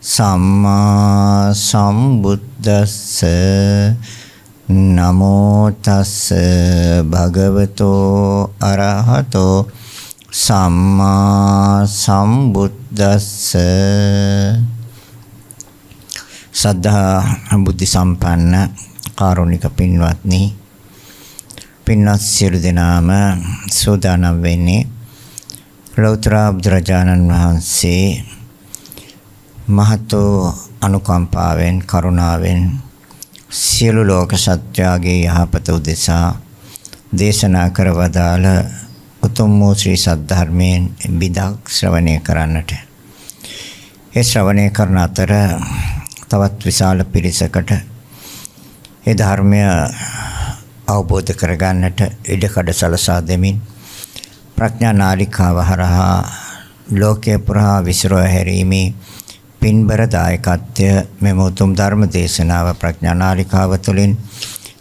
සම්මා සම්බුද්දස්ස නමෝ තස්ස භගවතෝ අරහතෝ සම්මා සම්බුද්දස්ස සද්ධා බුද්ධ සම්පන්න කාරුණික පින්වත්නි පින්වත් සියලු දෙනාම සෝදානම් වෙන්නේ ලෞතර බුදුරජාණන් වහන්සේ මහත් වූ අනුකම්පාවෙන් කරුණාවෙන් සියලු ලෝක සත්‍යයේ යහපත උදෙසා දේශනා කරවදාල උතුම් වූ ශ්‍රී සද්ධර්මයෙන් බිදක් ශ්‍රවණය කරන්නට. ඒ ශ්‍රවණය කරන අතර තවත් විශාල පිරිසකට ඒ ධර්මය අවබෝධ කරගන්නට ඉඩකඩ සලසා දෙමින් ප්‍රඥා නාලිකාව හරහා ලෝකේ පුරා විසිරෝ හැරීමේ පින්බර දායකත්වය මෙම උතුම් ධර්ම දේශනාව ප්‍රඥානාලිකාව තුළින්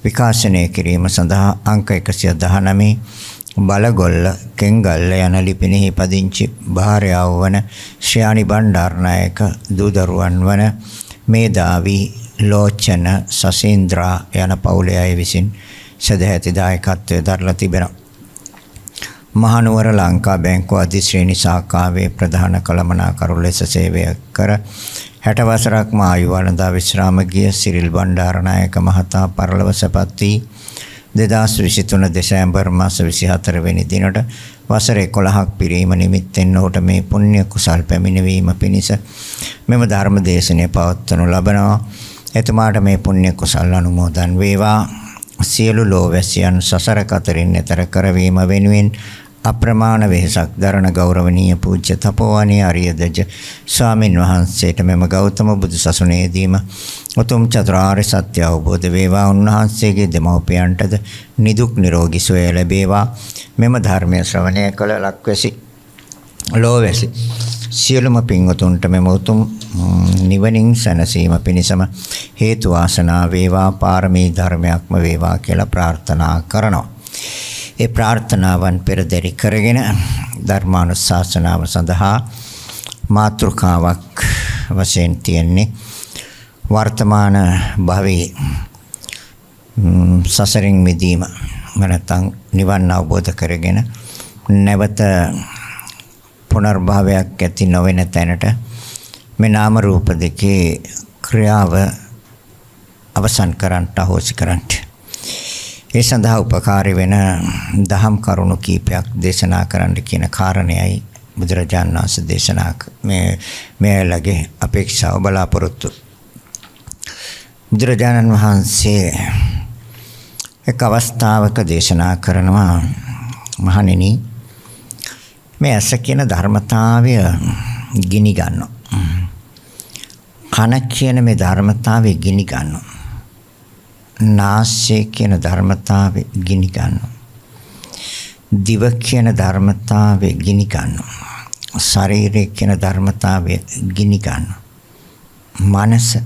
විකාශනය කිරීම සඳහා අංක 119 බලගොල්ල කෙංගල්ල යන ලිපිනෙහි පදිංචි භාර්යාව වන ශ්‍රියානි බණ්ඩාරනායක දූදරුවන් වන මේදාවි ලෝචන සසීන්ද්‍රා යන පවුලේ අය විසින් සදැහැති දායකත්වය දරලා තිබෙනවා මහනුවර ලංකා බැංකුව අධිශ්‍රේණි ශාඛාවේ ප්‍රධාන කළමනාකරු ලෙස සේවය කර 60 වසරක් ආයු වළඳා විශ්‍රාම ගිය සිරිල් බණ්ඩාරනායක මහතා පරලොව සැපත් වී 2023 දෙසැම්බර් මාස 24 වෙනි දිනට වසර 11ක් පිරීම නිමිත්තෙන් ඔහුට මේ පුණ්‍ය කුසල් පැමිණවීම පිණිස මෙම ධර්ම දේශනය පවත්වනු ලබනවා. එතුමාට මේ පුණ්‍ය කුසල් අනුමෝදන් වේවා. සියලු ලෝවැසියන් සසර කතරින් එතර කරවීම වෙනුවෙන් අප්‍රමාණ වෙහසක් දරන ගෞරවනීය පූජ්‍ය තපෝවනී අරියදජ ස්වාමින් වහන්සේට මෙම ගෞතම බුදු සසුනේදීම උතුම් චතුරාර්ය සත්‍ය අවබෝධ වේවා උන්වහන්සේගේ දෙමව්පියන්ටද නිදුක් නිරෝගී සුවය ලැබේවා මෙම ධර්මය ශ්‍රවණය කළ ලක්වැසි ලෝවැසි සියලුම පින්වතුන්ට මෙම උතුම් නිවනින් සැනසීම පිණිසම හේතු වාසනා වේවා පාරමී ධර්මයක්ම වේවා කියලා ප්‍රාර්ථනා කරනවා. ඒ ප්‍රාර්ථනාවන් පෙරදරි කරගෙන ධර්මානුශාසනාව සඳහා මාතෘකාවක් වශයෙන් තියෙන්නේ වර්තමාන භවයේ සසරින් මිදීම නැත්නම් නිවන් අවබෝධ කරගෙන නැවත පුනර්භවයක් ඇති නොවන තැනට මේ නාම රූප දෙකේ ක්‍රියාව අවසන් කරන්නට හොසි කරන්නට ඒ සඳහා උපකාරී වෙන දහම් කරුණු කීපයක් දේශනා කරන්න කියන කාරණයයි බුදුරජාණන් වහන්සේ දේශනා මේ මේලගේ අපේක්ෂාව බලාපොරොත්තු බුදුරජාණන් වහන්සේ එක් අවස්ථාවක දේශනා කරනවා මහණෙනි මේ ඇස කියන ධර්මතාවය ගිනි ගන්නවා. කන කියන මේ ධර්මතාවය ගිනි ගන්නවා. නාසය කියන ධර්මතාවය ගිනි ගන්නවා. දිව කියන ධර්මතාවය ගිනි ගන්නවා. ශරීරය කියන ධර්මතාවය ගිනි ගන්නවා. මනස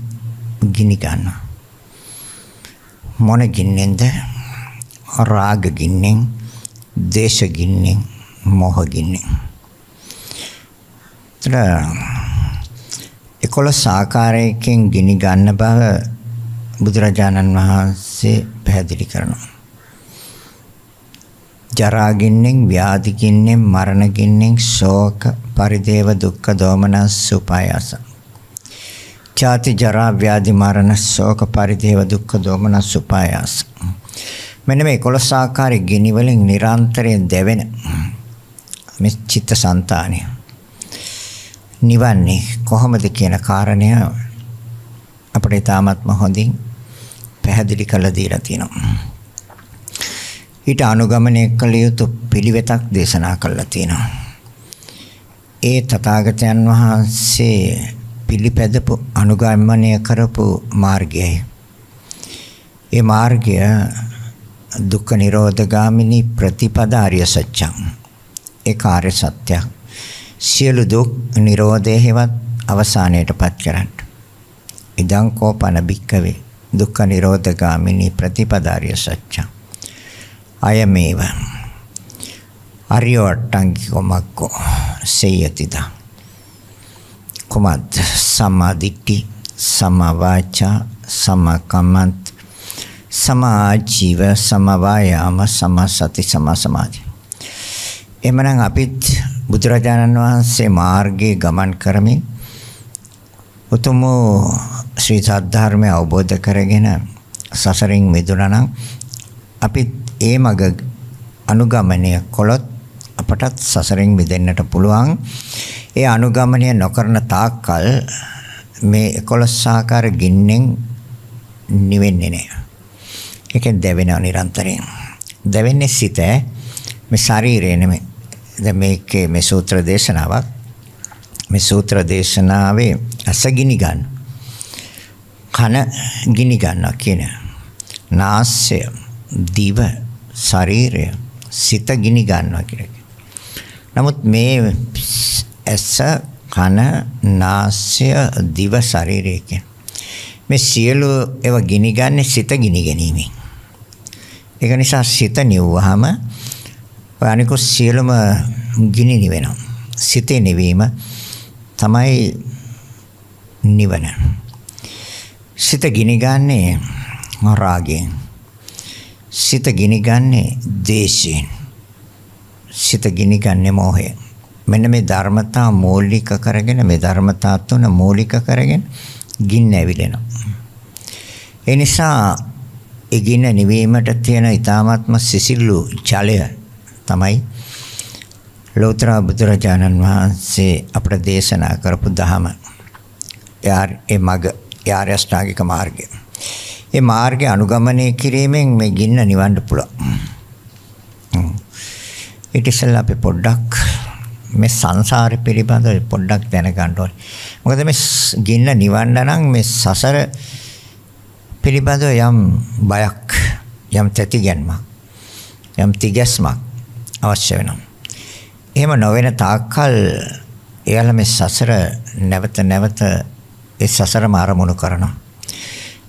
ගිනි ගන්නවා. මොන ගින්නෙන්ද? රාග ගින්නෙන්, දේශ ගින්නෙන්, මොහගින්නේ. ඒතර 11 ආකාරයකින් ගිනි ගන්න බව බුදුරජාණන් වහන්සේ පැහැදිලි කරනවා. ජරාගින්නෙන් ව්‍යාධිගින්නෙන් මරණගින්නෙන් ශෝක පරිදේව දුක්ඛ දෝමනස් උපායස ඡාති ජරා ව්‍යාධි මරණ ශෝක පරිදේව දුක්ඛ දෝමනස් උපායස මෙන්න මේ 11 ආකාරයේ ගිනි වලින් නිරන්තරයෙන් දැවෙන මේ චිත්තසංතානය නිවන්නේ කොහොමද කියන කාරණය අපිට තාමත්ම හොඳින් පැහැදිලි කරලා දීලා තිනවා. ඊට අනුගමනය කළ යුතු පිළිවෙතක් දේශනා කළා තිනවා. ඒ තථාගතයන් වහන්සේ පිළිපැදපු අනුගමනය කරපු මාර්ගයයි. ඒ මාර්ගය දුක්ඛ නිරෝධගාමිනී ප්‍රතිපදාරිය සත්‍යං ඒ කාර්ය සත්‍යයක්. සියලු දුක් නිරෝධය හෙවත් අවසානයටපත් කරන්න. ඉදං කෝපන බික්කවේ දුක්ඛ නිරෝධගාමිනී ප්‍රතිපදාරිය සත්‍යං. අයමේව අරියෝට්ටංකිකෝ මක්කෝ සේයතිදා. කුමත් සමාධික්ටි සමවාචා සමකමන්ත සමාජීව සමවායාම සමසති සමසමාධි එමනම් අපිත් බුදුරජාණන් වහන්සේ මාර්ගයේ ගමන් කරමින් උතුම් ශ්‍රී සද්ධර්මය අවබෝධ කරගෙන සසරින් මිදුණා නම් අපිත් ඒ මඟ අනුගමනය කළොත් අපටත් සසරින් මිදෙන්නට පුළුවන්. ඒ අනුගමනය නොකරන තාක්කල් මේ 11 ආකාර ගින්නෙන් නිවෙන්නේ නැහැ. ඒකෙන් දැවෙනවා නිරන්තරයෙන්. දැවෙන්නේ සිත මේ ශරීරය නෙමෙයි. දැන් මේකේ මේ සූත්‍ර දේශනාවක් මේ සූත්‍ර දේශනාවේ ඇස ගිනි ගන්න කන ගිනි ගන්නවා කියන නාසය දිව ශරීරය සිත ගිනි ගන්නවා කියන නමුත් මේ ඇස කන නාසය දිව ශරීරය කියන මේ සියලු ඒවා ගිනි ගන්න සිත ගිනි ගැනීමෙන් ඒක නිසා සිත නිවුවහම ඔය අනිකුත් සියලුම ගිනි නිවෙනවා. සිතේ නිවීම තමයි නිවන. සිත ගිනි ගන්නේ රාගයෙන්. සිත ගිනි ගන්නේ දේශයෙන්. සිත ගිනි ගන්නේ මෝහයෙන්. මෙන්න මේ ධර්මතා මූලික කරගෙන මේ ධර්මතා තුන මූලික කරගෙන ගින්න ඇවිලෙනවා. ඒ නිසා ඒ ගින්න නිවීමට තියෙන ඊ타මාත්ම සිසිල්ලු ජලය තමයි ලෝතර බුදුරජාණන් වහන්සේ අපට දේශනා කරපු ධහම. ඒ මග, යාර අෂ්ටාංගික මාර්ගය. ඒ මාර්ගය අනුගමනය කිරීමෙන් මේ ගින්න නිවන්න පුළුවන්. ඊට ඉස්සෙල්ලා අපි පොඩ්ඩක් මේ සංසාරය පිළිබඳව පොඩ්ඩක් දැනගන්න ඕනේ. මොකද මේ ගින්න නිවන්න නම් මේ සසර පිළිබඳව යම් බයක්, යම් තැතිගැන්මක්, යම් තිගැස්මක් අවශ්‍ය වෙනවා. එහෙම නොවන තාක්කල් එයාලා මේ සසර නැවත නැවත ඒ සසරම ආරමුණු කරනවා.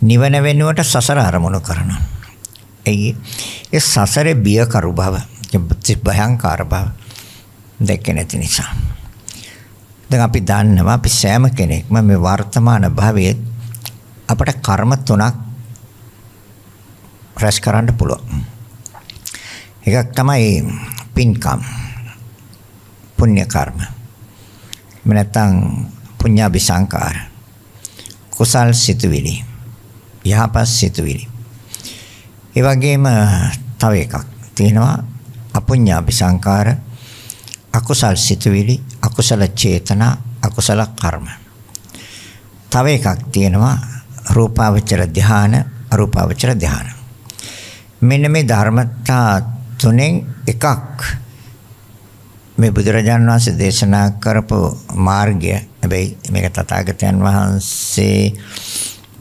නිවන වෙනුවට සසර ආරමුණු කරනවා. ඒ ඒ සසරේ බියකරු බව, භයංකාර බව දැක්කේ නැති නිසා. දැන් අපි දන්නවා අපි සෑම කෙනෙක්ම මේ වර්තමාන භවයේ අපට කර්ම තුනක් රැස් කරන්න පුළුවන්. එකක් තමයි පින්කම් පුණ්‍ය කර්ම එහෙම නැත්නම් පුඤ්ඤාභි සංකාර කුසල් සිතුවිලි යහපත් සිතුවිලි ඒ වගේම තව එකක් තියෙනවා අපුඤ්ඤාභි සංකාර අකුසල් සිතුවිලි අකුසල චේතනා අකුසල කර්ම තව එකක් තියෙනවා රූපාවචර ධාන අරූපාවචර ධාන මෙන්න මේ ධර්මතා තුනෙන් එකක් මේ බුදුරජාන් වහන්සේ දේශනා කරපු මාර්ගය හැබැයි මේක තථාගතයන් වහන්සේ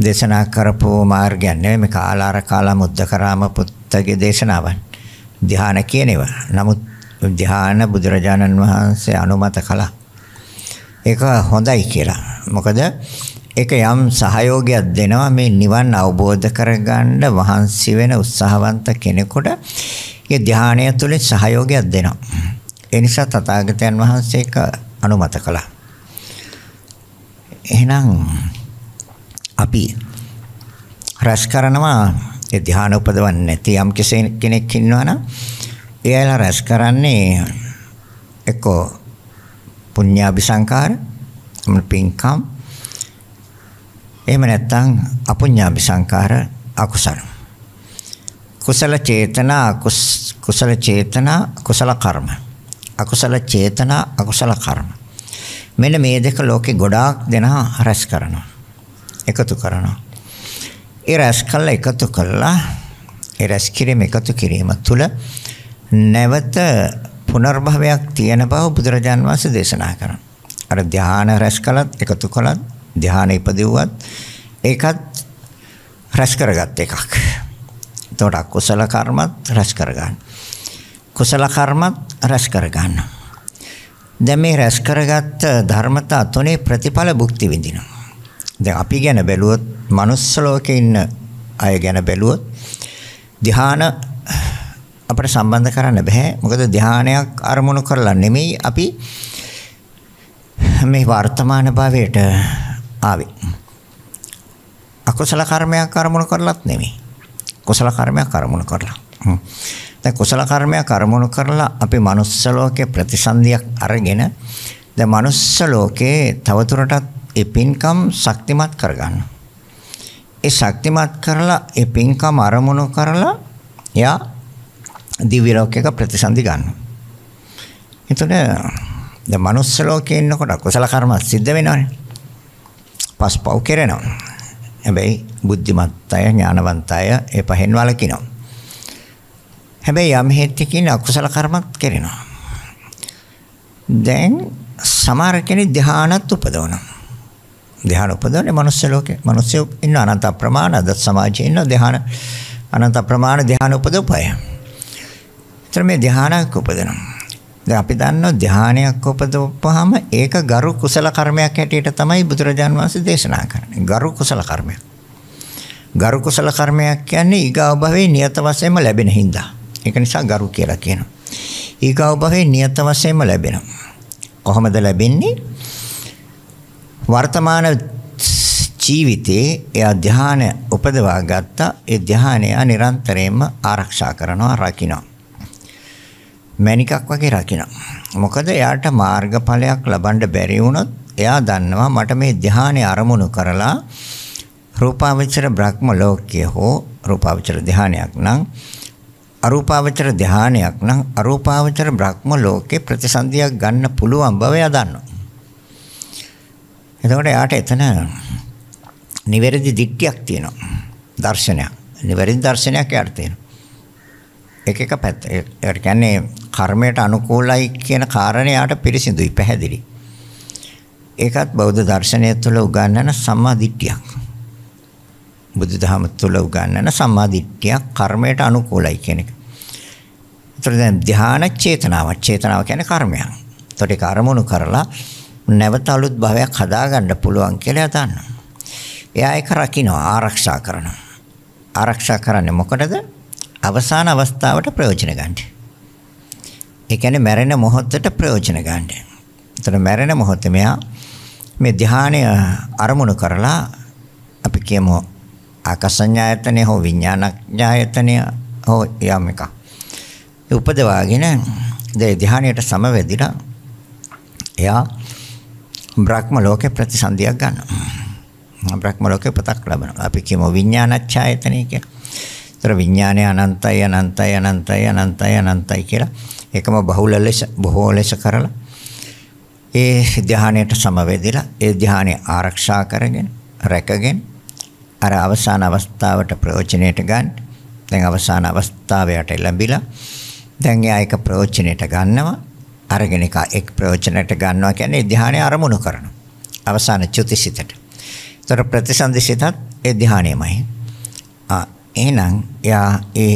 දේශනා කරපු මාර්ගය නෙමෙයි මේ කාලාර කාලා මුද්දකරාම පුත්තගේ දේශනාවන් ධ්‍යාන කියන ඒවා. නමුත් ධ්‍යාන බුදුරජාණන් වහන්සේ අනුමත කළා. ඒක හොඳයි කියලා. මොකද ඒක යම් සහයෝගයක් දෙනවා මේ නිවන් අවබෝධ කරගන්න වහන්සි වෙන උත්සාහවන්ත කෙනෙකුට ඒ ධානය තුළින් සහයෝගයක් දෙනවා. ඒ නිසා තථාගතයන් වහන්සේක අනුමත කළා. එහෙනම් අපි රැස් කරනවා ඒ ධානය උපදවන්නේ නැති යම් කෙනෙක් ඉන්නවා නම් එයාලා රැස් කරන්නේ එක්ක පුඤ්ඤාபிසංකාර පින්කම් එහෙම නැත්නම් අපුඤ්ඤාபிසංකාර අකුසලම් කුසල චේතනා කුසල චේතනා කුසල කර්ම. අකුසල චේතනා අකුසල කර්ම. මෙන්න මේ දෙක ලෝකේ ගොඩාක් දෙනා රැස් කරනවා. එකතු කරනවා. ඒ රැස් කළා එකතු කළා ඒ රැස් කිරීම එකතු කිරීම තුළ නැවත පුනර්භවයක් තියෙන බව බුදුරජාන් වහන්සේ දේශනා කරනවා. අර ධානා රැස් කළත් එකතු කළත් ධානා ඉපදෙව්වත් ඒකත් රැස් කරගත් එකක්. එතකොට අකුසල කර්මත් රැස් කරගන්න. කුසල කර්මත් රැස් කරගන්න. දැන් මේ රැස් කරගත්ත ධර්මතා තුනේ ප්‍රතිඵල භුක්ති විඳිනවා. දැන් අපි ගැන බැලුවොත් manuss ලෝකේ ඉන්න අය ගැන බැලුවොත් ධ්‍යාන අපිට සම්බන්ධ කරන්න බෑ. මොකද ධ්‍යානයක් අරමුණු කරලා නෙමෙයි අපි මේ වර්තමාන භවයට ආවේ. අකුසල කර්මයක් අරමුණු කරලත් නෙමෙයි. කුසල කර්මයක් අරමුණු කරලා. දැන් කුසල කර්මයක් අරමුණු කරලා අපි manuss ලෝකේ ප්‍රතිසන්දියක් අරගෙන දැන් manuss ලෝකේ තවදුරටත් ඒ පින්කම් ශක්තිමත් කරගන්න. ඒ ශක්තිමත් කරලා ඒ පින්කම් අරමුණු කරලා එයා දිව්‍ය ලෝකයක ප්‍රතිසන්දි ගන්නවා. එතකොට දැන් manuss ලෝකේ ඉන්නකොට කුසල කර්ම සිද්ධ වෙනවනේ. පස්පව් කෙරෙනවා. හැබැයි බුද්ධිමත් අය ඥානවන්ත අය ඒ පහෙන් වළකිනවා. හැබැයි යම් හේතකින් අකුසල කර්මත් කරනවා. දැන් සමහර කෙනෙක් ධානත් උපදවනවා. ධ්‍යාන උපදවන්නේ මනුස්ස ලෝකේ. මිනිස්සු ඉන්න අනන්ත ප්‍රමාණ අද සමාජයේ ඉන්න ධ්‍යාන අනන්ත ප්‍රමාණ ධ්‍යාන උපදෝපය. ඒතර මේ ධ්‍යානක් උපදිනවා. දැන් අපි දන්නවා ධානයක් උපදවපුවාම ඒක ගරු කුසල කර්මයක් හැටියට තමයි බුදුරජාන් වහන්සේ දේශනා කරන්නේ. ගරු කුසල කර්මයක්. ගරු කුසල කර්මයක් කියන්නේ ඊගාව භවයේ නියත වශයෙන්ම ලැබෙන හින්දා. ඒක නිසා ගරු කියලා කියනවා. ඊගාව භවයේ නියත වශයෙන්ම ලැබෙනවා. කොහොමද ලැබෙන්නේ? වර්තමාන ජීවිතේ එයා ධානය උපදවා ගත්තා. ඒ ධානය නිරන්තරයෙන්ම ආරක්ෂා කරනවා, රකින්නවා. මැනිකක් වගේ රකිනවා. මොකද එයාට මාර්ගඵලයක් ලබන්න බැරි වුණොත් එයා දන්නවා මට මේ ධ්‍යානෙ අරමුණු කරලා රූපාවචර බ්‍රහ්ම ලෝකයේ හෝ රූපාවචර ධ්‍යානයක් නම් අරූපාවචර ධ්‍යානයක් නම් අරූපාවචර බ්‍රහ්ම ලෝකේ ප්‍රතිසන්දියක් ගන්න පුළුවන් බව එයා දන්නවා. එතකොට එයාට එතන නිවැරදි දිට්ඨියක් තියෙනවා. දර්ශනයක්. නිවැරදි දර්ශනයක් එයාට තියෙනවා. එක එක පැත්ත. ඒ කියන්නේ කර්මයට අනුකූලයි කියන කාරණයට පිරිසිදුයි පැහැදිලි. ඒකත් බෞද්ධ දර්ශනය තුළ උගන්වන සම්මාදිට්ඨියක්. බුදුදහම තුළ උගන්වන සම්මාදිට්ඨියක් කර්මයට අනුකූලයි කියන එක. ඒතර දැන් ධානා චේතනාව. චේතනාව කියන්නේ කර්මයක්. ඒතකොට ඒක අරමුණු කරලා නැවත අලුත් භවයක් හදාගන්න පුළුවන් කියලා දන්නවා. එයා ඒක රකින්න ආරක්ෂා කරනවා. ආරක්ෂා කරන්නේ මොකටද? අවසාන අවස්ථාවට ප්‍රයෝජන ගන්න. ඒ කියන්නේ මැරෙන මොහොතට ප්‍රයෝජන ගන්න. එතන මැරෙන මොහොත මෙයා මේ ධානය අරමුණු කරලා අපි කියමු ආකසඤ්ඤායතනෙ හෝ විඥානඥායතනෙ හෝ යම් එකක්. උපදවාගෙන ඒ ධානයට සමවැදිලා එයා බ්‍රහ්ම ලෝකේ ප්‍රතිසන්දියක් ගන්නවා. බ්‍රහ්ම ලෝකේ පතක් ලබනවා. අපි කියමු විඥානච්ඡායතනෙ කියලා. ඒතර විඥානය අනන්තයි අනන්තයි අනන්තයි අනන්තයි අනන්තයි කියලා එකම බහුල ලෙස බොහෝ ලෙස කරලා ඒ ධානයට සමවැදෙලා ඒ ධානය ආරක්ෂා කරගෙන රැකගෙන අර අවසාන අවස්ථාවට ප්‍රයෝජනෙට ගන්න. දැන් අවසාන අවස්ථාවට ලැබිලා දැන් එයා ඒක ප්‍රයෝජනෙට ගන්නවා. අරගෙන එක එක් ප්‍රයෝජනෙට ගන්නවා කියන්නේ ධානය අරමුණු කරනවා. අවසාන චුතිසිතට. ඒතර ප්‍රතිසන්දිසිතත් ඒ ධානයමයි. ආ එහෙනම් එයා ඒ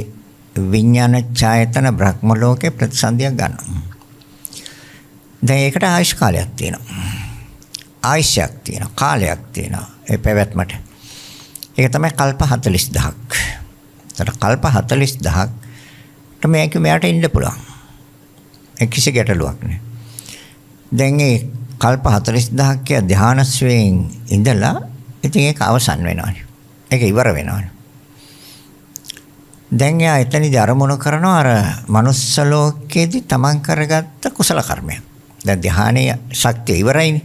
විඥාන ඡායතන බ්‍රහ්ම ලෝකේ ප්‍රතිසන්දියක් ගන්නවා. දැන් ඒකට ආයශ කාලයක් තියෙනවා. ආයශයක් තියෙනවා, කාලයක් තියෙනවා ඒ පැවැත්මට. ඒක තමයි කල්ප 40000ක්. ඒතර කල්ප 40000ට මේක මෙයාට ඉන්න පුළුවන්. ඒ කිසි ගැටලුවක් නෑ. දැන් ඒ කල්ප 40000ක ධානස්වයෙන් ඉඳලා ඉතින් ඒක අවසන් වෙනවානේ. ඒක ඉවර වෙනවානේ. දැන් එයා එතනදී අරමුණු කරනවා අර manuss ලෝකයේදී තමන් කරගත්ත කුසල කර්මය. දැන් ධානයේ ශක්තිය ඉවරයිනේ.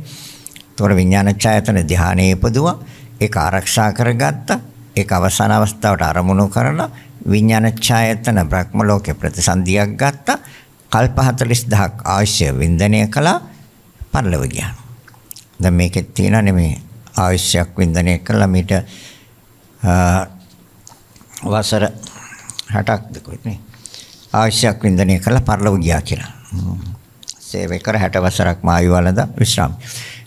ඒතොර විඥාන ඡායතන ධානයේ ඉපදුවා. ඒක ආරක්ෂා කරගත්තා. ඒක අවසාන අවස්ථාවට අරමුණු කරලා විඥාන ඡායතන බ්‍රහ්ම ලෝකේ ප්‍රතිසන්දියක් ගත්තා. කල්ප 40000ක් ආශ්‍රය වින්දනය කළා. පරලව ගියා. දැන් මේකෙත් තියෙනනේ මේ ආශ්‍රයක් වින්දනය කළා මීට වසර 60ක්ද කොහෙන්නේ අවශ්‍යයක් වින්දනය කරලා පරිලව ගියා කියලා. සේවය කර 60 වසරක් මායු වළඳ විශ්‍රාම.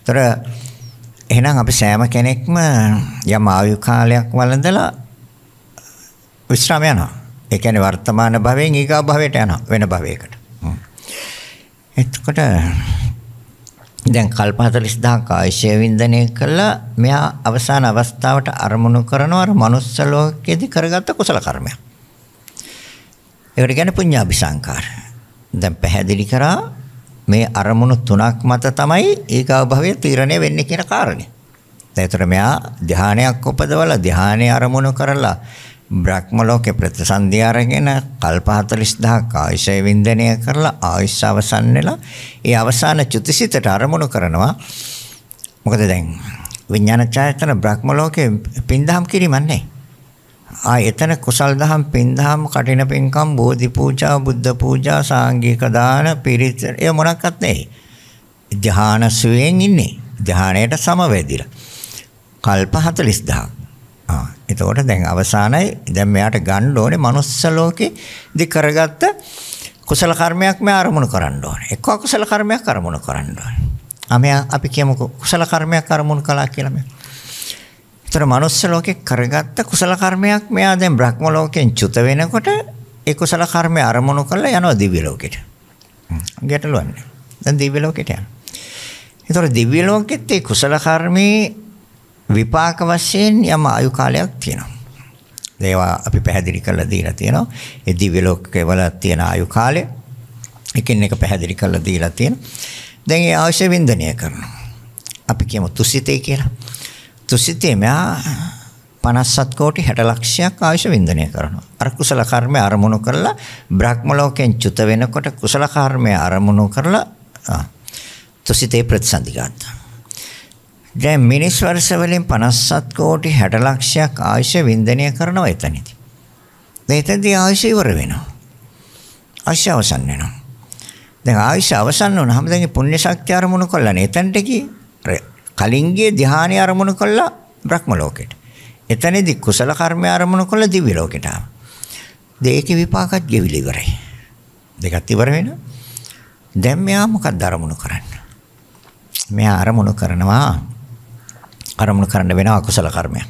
ඒතර එහෙනම් අපි සෑම කෙනෙක්ම යම් ආයු කාලයක් වළඳලා විශ්‍රාම යනවා. ඒ කියන්නේ වර්තමාන භවයෙන් ඊගා භවයට යනවා වෙන භවයකට. එතකොට දැන් කල්ප 40000ක ආයශය වින්දනය කළා මෙයා අවසාන අවස්ථාවට අරමුණු කරනවර manuss ලෝකයේදී කරගත්ත කුසල කර්මයක්. ඒකට කියන්නේ පුඤ්ඤාපි සංකාර. දැන් පැහැදිලි කරා මේ අරමුණු තුනක් මත තමයි ඒකාභවය තීරණය වෙන්නේ කියන කාරණේ. දැන් මෙයා ධානයක් උපදවලා ධානයේ අරමුණු කරලා බ්‍රහ්ම ලෝකේ ප්‍රතිසන්දි අරගෙන කල්ප 40000ක් ආයශය වින්දනය කරලා ආයශ අවසන් වෙලා ඒ අවසාන චුතිසිතට අරමුණු කරනවා. මොකද දැන් විඥාන ඡායතන බ්‍රහ්ම ලෝකේ පින්දහම් කිරීමක් නැහැ. ආ එතන කුසල් දහම් පින්දහම් කටින පින්කම් බෝධි පූජා බුද්ධ පූජා සාංගික දාන පිරිත් ඒ මොනක්වත් නැහැ. ධානසුවෙන් ඉන්නේ. ධානයට සමවැදිලා. කල්ප 40000. ආ එතකොට දැන් අවසానයි දැන් මෙයාට ගන්න ඕනේ manuss ලෝකේ ඉදි කරගත්ත කුසල කර්මයක් මෙයා අරමුණු කරන්න ඕනේ. එක්ක කුසල කර්මයක් අරමුණු කරන්න ඕනේ. අපි කියමු කුසල කර්මයක් අරමුණු කළා කියලා මෙයා. ඒතර මනුස්ස ලෝකේ කරගත්ත කුසල කර්මයක් මෙයා දැන් බ්‍රහ්ම ලෝකෙන් චුත වෙනකොට ඒ කුසල කර්මය අරමුණු කරලා යනවා දිව්‍ය ලෝකෙට. ගැටලුවන්නේ. දැන් දිව්‍ය ලෝකෙට යනවා. ඒතර දිව්‍ය ලෝකෙත් ඒ කුසල කර්මේ විපාක වශයෙන් යම ආයු කාලයක් තියෙනවා. ඒවා අපි පැහැදිලි කරලා දීලා තියෙනවා. ඒ දිව්‍ය ලෝකවල තියෙන ආයු කාලය එකින් එක පැහැදිලි කරලා දීලා තියෙනවා. දැන් ඒ අවශ්‍ය වින්දනය කරනවා. අපි කියමු තුසිතේ කියලා. තුසිතේමයා 57 කෝටි 60 ලක්ෂයක් ආයුෂ වින්දනය කරනවා. අර කුසල කර්මය අරමුණු කරලා බ්‍රහ්ම ලෝකයෙන් චුත වෙනකොට කුසල කර්මය අරමුණු කරලා තුසිතේ ප්‍රතිසන්දිගත. දැන් මිනිස් වර්ෂ වලින් 57 කෝටි 60 ලක්ෂයක් ආයුෂ වින්දනය කරනවා එතනදී. දැන් එතනදී ආයුෂ ඉවර වෙනවා. ආයුෂ අවසන් වෙනවා. දැන් ආයුෂ අවසන් වුණාම දැන් පුණ්‍ය ශක්තිය අරමුණු කරලා නේ එතනට ගියේ. කලින් ගියේ ධානය අරමුණු කළා බ්‍රහ්ම ලෝකෙට. එතනදී කුසල කර්මය අරමුණු කළා දිව්‍ය ලෝකෙට ආවා. ඒකේ විපාකත් ගෙවිලි ඉවරයි. දෙකත් ඉවර වෙනවා. දැන් මෙයා මොකක්ද අරමුණු කරන්නේ? මෙයා අරමුණු කරනවා අරමුණු කරන්න වෙන අකුසල කර්මයක්.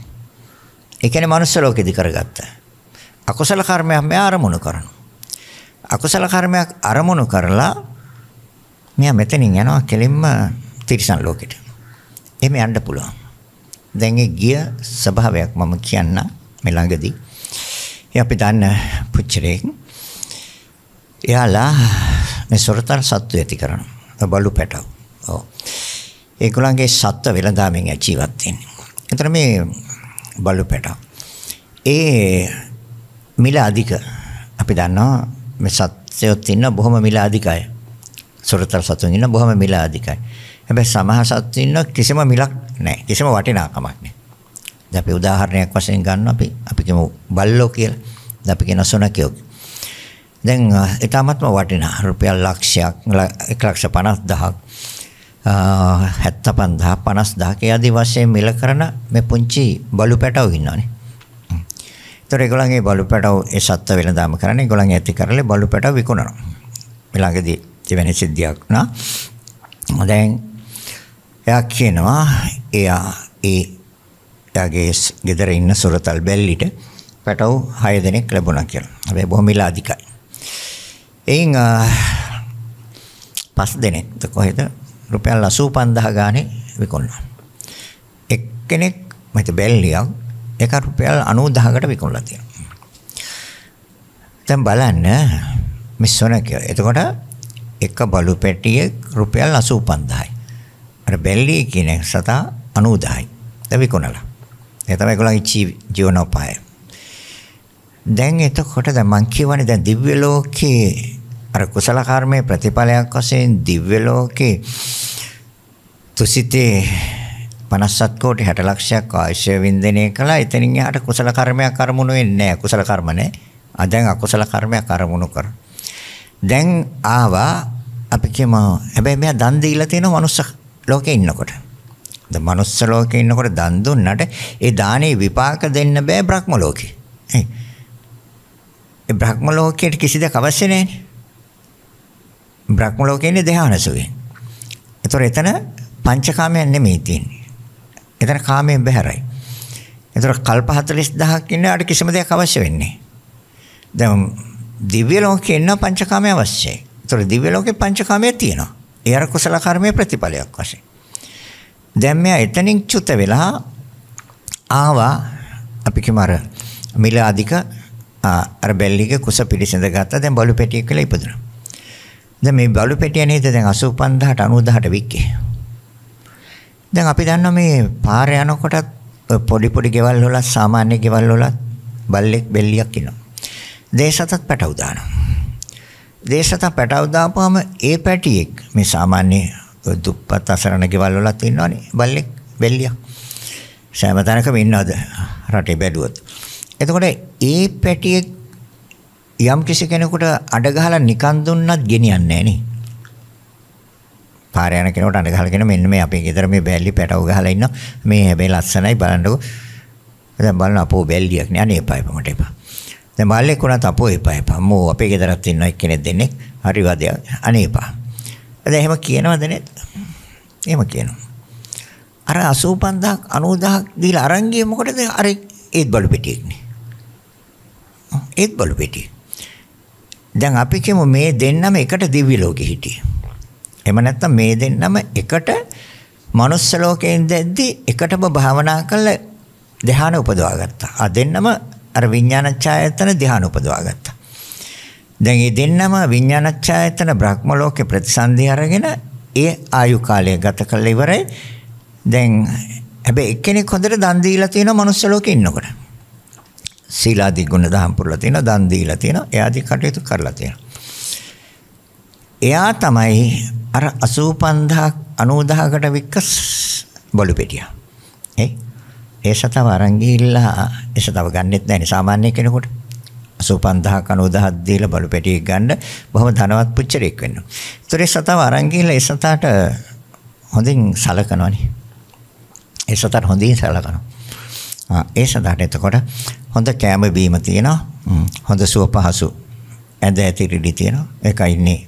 ඒ කියන්නේ manuss ලෝකෙදි කරගත්ත. අකුසල කර්මයක් මෙයා අරමුණු කරනවා. අකුසල කර්මයක් අරමුණු කරලා මෙයා මෙතනින් යනවා කෙලින්ම තිරිසන් ලෝකෙට. එහෙම යන්න පුළුවන්. දැන් ඒ ගිය ස්වභාවයක් මම කියන්න මේ ළඟදී. ඒ අපි දන්න පුච්චරේ. එයාලා මේ සොරතර සත්තු ඇති කරනවා. බලු පැටව. ඔව්. ඒගොල්ලන්ගේ සත්ත්ව වෙළඳාමෙන් ජීවත් වෙන්නේ. එතන මේ බලු පැටව. ඒ මිල අධික අපි දන්නවා මේ සත්ත්වයොත් ඉන්න බොහොම මිල අධිකයි. සොරතර සතුන් ඉන්න බොහොම මිල අධිකයි. හැබැයි සමහ සත්තු ඉන්න කිසිම මිලක් නැහැ. කිසිම වටිනාකමක් නැහැ. දැන් අපි උදාහරණයක් වශයෙන් ගන්න අපි අපි කියමු බල්ලෝ කියලා. දැන් අපි කියන සොනකියෝ. දැන් ඊටමත්ම වටිනා රුපියල් ලක්ෂයක් 150000ක් 75000 50000 ක යදි වශයෙන් මිල කරන මේ පුංචි බලු පැටවු ඉන්නවනේ. ඒතර ඒගොල්ලන්ගේ බලු පැටවු ඒ සත්ත්ව වෙනදාම කරන්නේ ඒගොල්ලන් ඇති කරලේ බලු පැටවු විකුණනවා. ඊළඟදී දෙවෙනි සිද්ධියක් නා. දැන් එයා කියනවා එයා ඒ එයාගේ ගෙදර ඉන්න සොරතල් බැල්ලිට පැටව් 6 දෙනෙක් ලැබුණා කියලා. හැබැයි බොහොම මිල අධිකයි. එයින් පස් දෙනෙක් කොහෙද රුපියල් 85000 ගානේ විකුණනවා. එක්කෙනෙක් මත බැල්ලියක් එක රුපියල් 90000කට විකුණලා තියෙනවා. දැන් බලන්න මිස්සොන කියලා. එතකොට එක බලු පෙට්ටියේ රුපියල් 85000යි. අර බැල්ලි කියන සතා 90000යි. දැන් විකුණලා. ඒ තමයි ඒගොල්ලන්ගේ ජීවනෝපාය. දැන් එතකොට දැන් මං කියවනේ දැන් දිව්‍ය ලෝකේ අර කුසල කර්මයේ ප්‍රතිඵලයක් වශයෙන් දිව්‍ය ලෝකේ තුසිතේ 57 කෝටි 60 ලක්ෂයක් ආයශය වින්දනය කළා. එතනින් එහාට කුසල කර්මයක් අරමුණු වෙන්නේ නැහැ. කුසල කර්ම නැහැ. ආ දැන් අකුසල කර්මයක් අරමුණු කර. දැන් ආවා අපි කියමු හැබැයි මෙයා දන් දීලා තියෙන මනුස්ස ලෝකේ ඉන්නකොට. ද මනුස්ස ලෝකේ ඉන්නකොට දන් දුන්නට ඒ දානේ විපාක දෙන්න බෑ බ්‍රහ්ම ලෝකේ. ඒ බ්‍රහ්ම ලෝකයට කිසි දෙයක් අවශ්‍ය නැහැ. බ්‍රහ්ම ලෝකේ ඉන්නේ ධානසුවේ. ඒතොර එතන පංචකාමයන් නෙමෙයි තියෙන්නේ. එතන කාමයෙන් බැහැරයි. ඒතොර කල්ප 40000ක් ඉන්නාට කිසිම දෙයක් අවශ්‍ය වෙන්නේ දැන් දිව්‍ය ලෝකේ ඉන්න පංචකාමය අවශ්‍යයි. ඒතොර දිව්‍ය ලෝකේ පංචකාමය තියෙනවා. ඒ අර කුසල කර්මයේ ප්‍රතිඵලයක් වශයෙන්. දැන් මෙයා එතනින් චුත වෙලා ආවා අපි කිම අර මිල අධික අර බැල්ලික කුස පිළිසඳ ගත්තා. දැන් බලු පෙට්ටියක් කියලා ඉපදුණා. දැන් මේ බලු පෙට්ටිය නේද දැන් 85000ට 90000ට වික්කේ. දැන් අපි දන්නවා මේ පාර යනකොටත් පොඩි පොඩි ගෙවල් වල සාමාන්‍ය ගෙවල් වල බල්ලෙක් බෙල්ලියක් ඉනවා. දේශසතත් පැටව දානවා. දේශතා පැටව දාපුවම ඒ පැටියෙක් මේ සාමාන්‍ය දුප්පත් අසරණ ගෙවල් වලත් ඉන්නවනේ බල්ලෙක් බෙල්ලියක් සෑම තැනකම ඉන්නවද රටේ බැලුවොත් එතකොට ඒ පැටියෙක් යම් කිසි කෙනෙකුට අඩ ගහලා නිකන් දුන්නත් ගෙනියන්නේ නැහනේ. පාර යන කෙනෙකුට අඩ ගහලා කියන මෙන්න මේ අපේ ගෙදර මේ බැල්ලි පැටව ගහලා ඉන්න මේ හැබැයි ලස්සනයි බලන්නකෝ. දැන් බලන අපෝ බැල්ලියක් නේ අනේ එපා එපා මට එපා. දැන් මල්ලෙක් වුණත් අපෝ එපා එපා. මෝ අපේ ගෙදරත් ඉන්න එක්කෙනෙක් දෙන්නේ. හරි වදේ. අනේ එපා. දැන් එහෙම කියනවද නේද? එහෙම කියනවා. අර 85000ක් 90000ක් දීලා අරන් ගියේ මොකටද? අර ඒත් බලු පෙට්ටියක්නේ. ඒත් බලු පෙට්ටිය. දැන් අපි කියමු මේ දෙන්නම එකට දිව්‍ය ලෝකෙ හිටියේ. එහෙම නැත්නම් මේ දෙන්නම එකට මනුස්ස ලෝකයෙන් දැද්දි එකටම භාවනා කරලා ධ්‍යාන උපදවා ගත්තා. ආ දෙන්නම අර විඥානච්ඡායතන ධ්‍යාන උපදවා ගත්තා. දැන් මේ දෙන්නම විඥානච්ඡායතන බ්‍රහ්ම ලෝකේ ප්‍රතිසන්දි අරගෙන ඒ ආයු කාලය ගත කළ ඉවරයි. දැන් හැබැයි එක්කෙනෙක් හොඳට දන් දීලා තියෙනවා මනුස්ස ලෝකේ ඉන්නකොට. සීලාදී ගුණ දහම් පුරලා තියෙනවා, දන් දීලා තියෙනවා, එයාදී කටයුතු කරලා තියෙනවා. එයා තමයි අර 85000 90000කට වික්ක බොළු පෙටියා. ඒ ඒ සතාව අරන් ගිහිල්ලා ඒ සතාව ගන්නෙත් නැහැ සාමාන්‍ය කෙනෙකුට 85000ක් 90000ක් දීලා බලු පෙට්ටියක් ගන්න බොහොම ධනවත් පුච්චරෙක් වෙනවා. ඒතර ඒ සතාව අරන් ගිහිල්ලා ඒ සතාට හොඳින් සලකනවනේ. ඒ සතාට හොඳින් සලකනවා. ඒ සතාට එතකොට හොඳ කෑම බීම තියෙනවා. හොඳ සුව පහසු ඇඳ ඇති රිඩි තියෙනවා. ඒකයි ඉන්නේ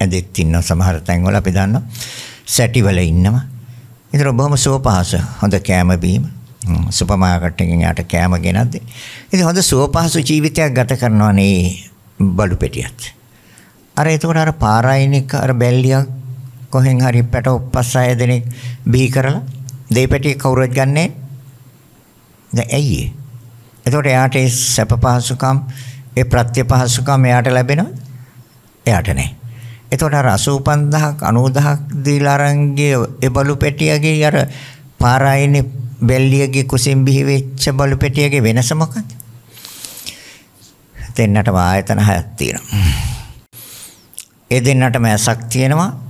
ඇඳෙත් ඉන්නවා සමහර තැන්වල අපි දන්නවා. සැටිවල ඉන්නවා. ඒතර බොහොම සුව පහසු හොඳ කෑම බීම සුපර් මාකට් එකෙන් යාට කෑම ගෙනත් ඉතින් හොඳ සුවපහසු ජීවිතයක් ගත කරනවා නේ බඩු පෙටියත් අර එතකොට අර පාරායිනික අර බැල්ලියක් කොහෙන් හරි පැට උප්පස් අය දෙනෙක් බිහි කරලා දෙපැටි කවුරුත් ගන්නෙ දැන් ඇයි එතකොට යාට ඒ සැප පහසුකම් ඒ ප්‍රත්‍ය පහසුකම් එයාට ලැබෙනවද එයාට නෑ එතකොට අර 85000ක් 90000ක් දීලා අරන්ගේ ඒ බලු පෙටියගේ අර පාර ආයනේ බැල්ලියගේ කුසින් බිහි වෙච්ච බලු පෙටියගේ වෙනස මොකක්ද? දෙන්නටම ආයතන හයක් තියෙනවා. ඒ දෙන්නටම ඇසක් තියෙනවා.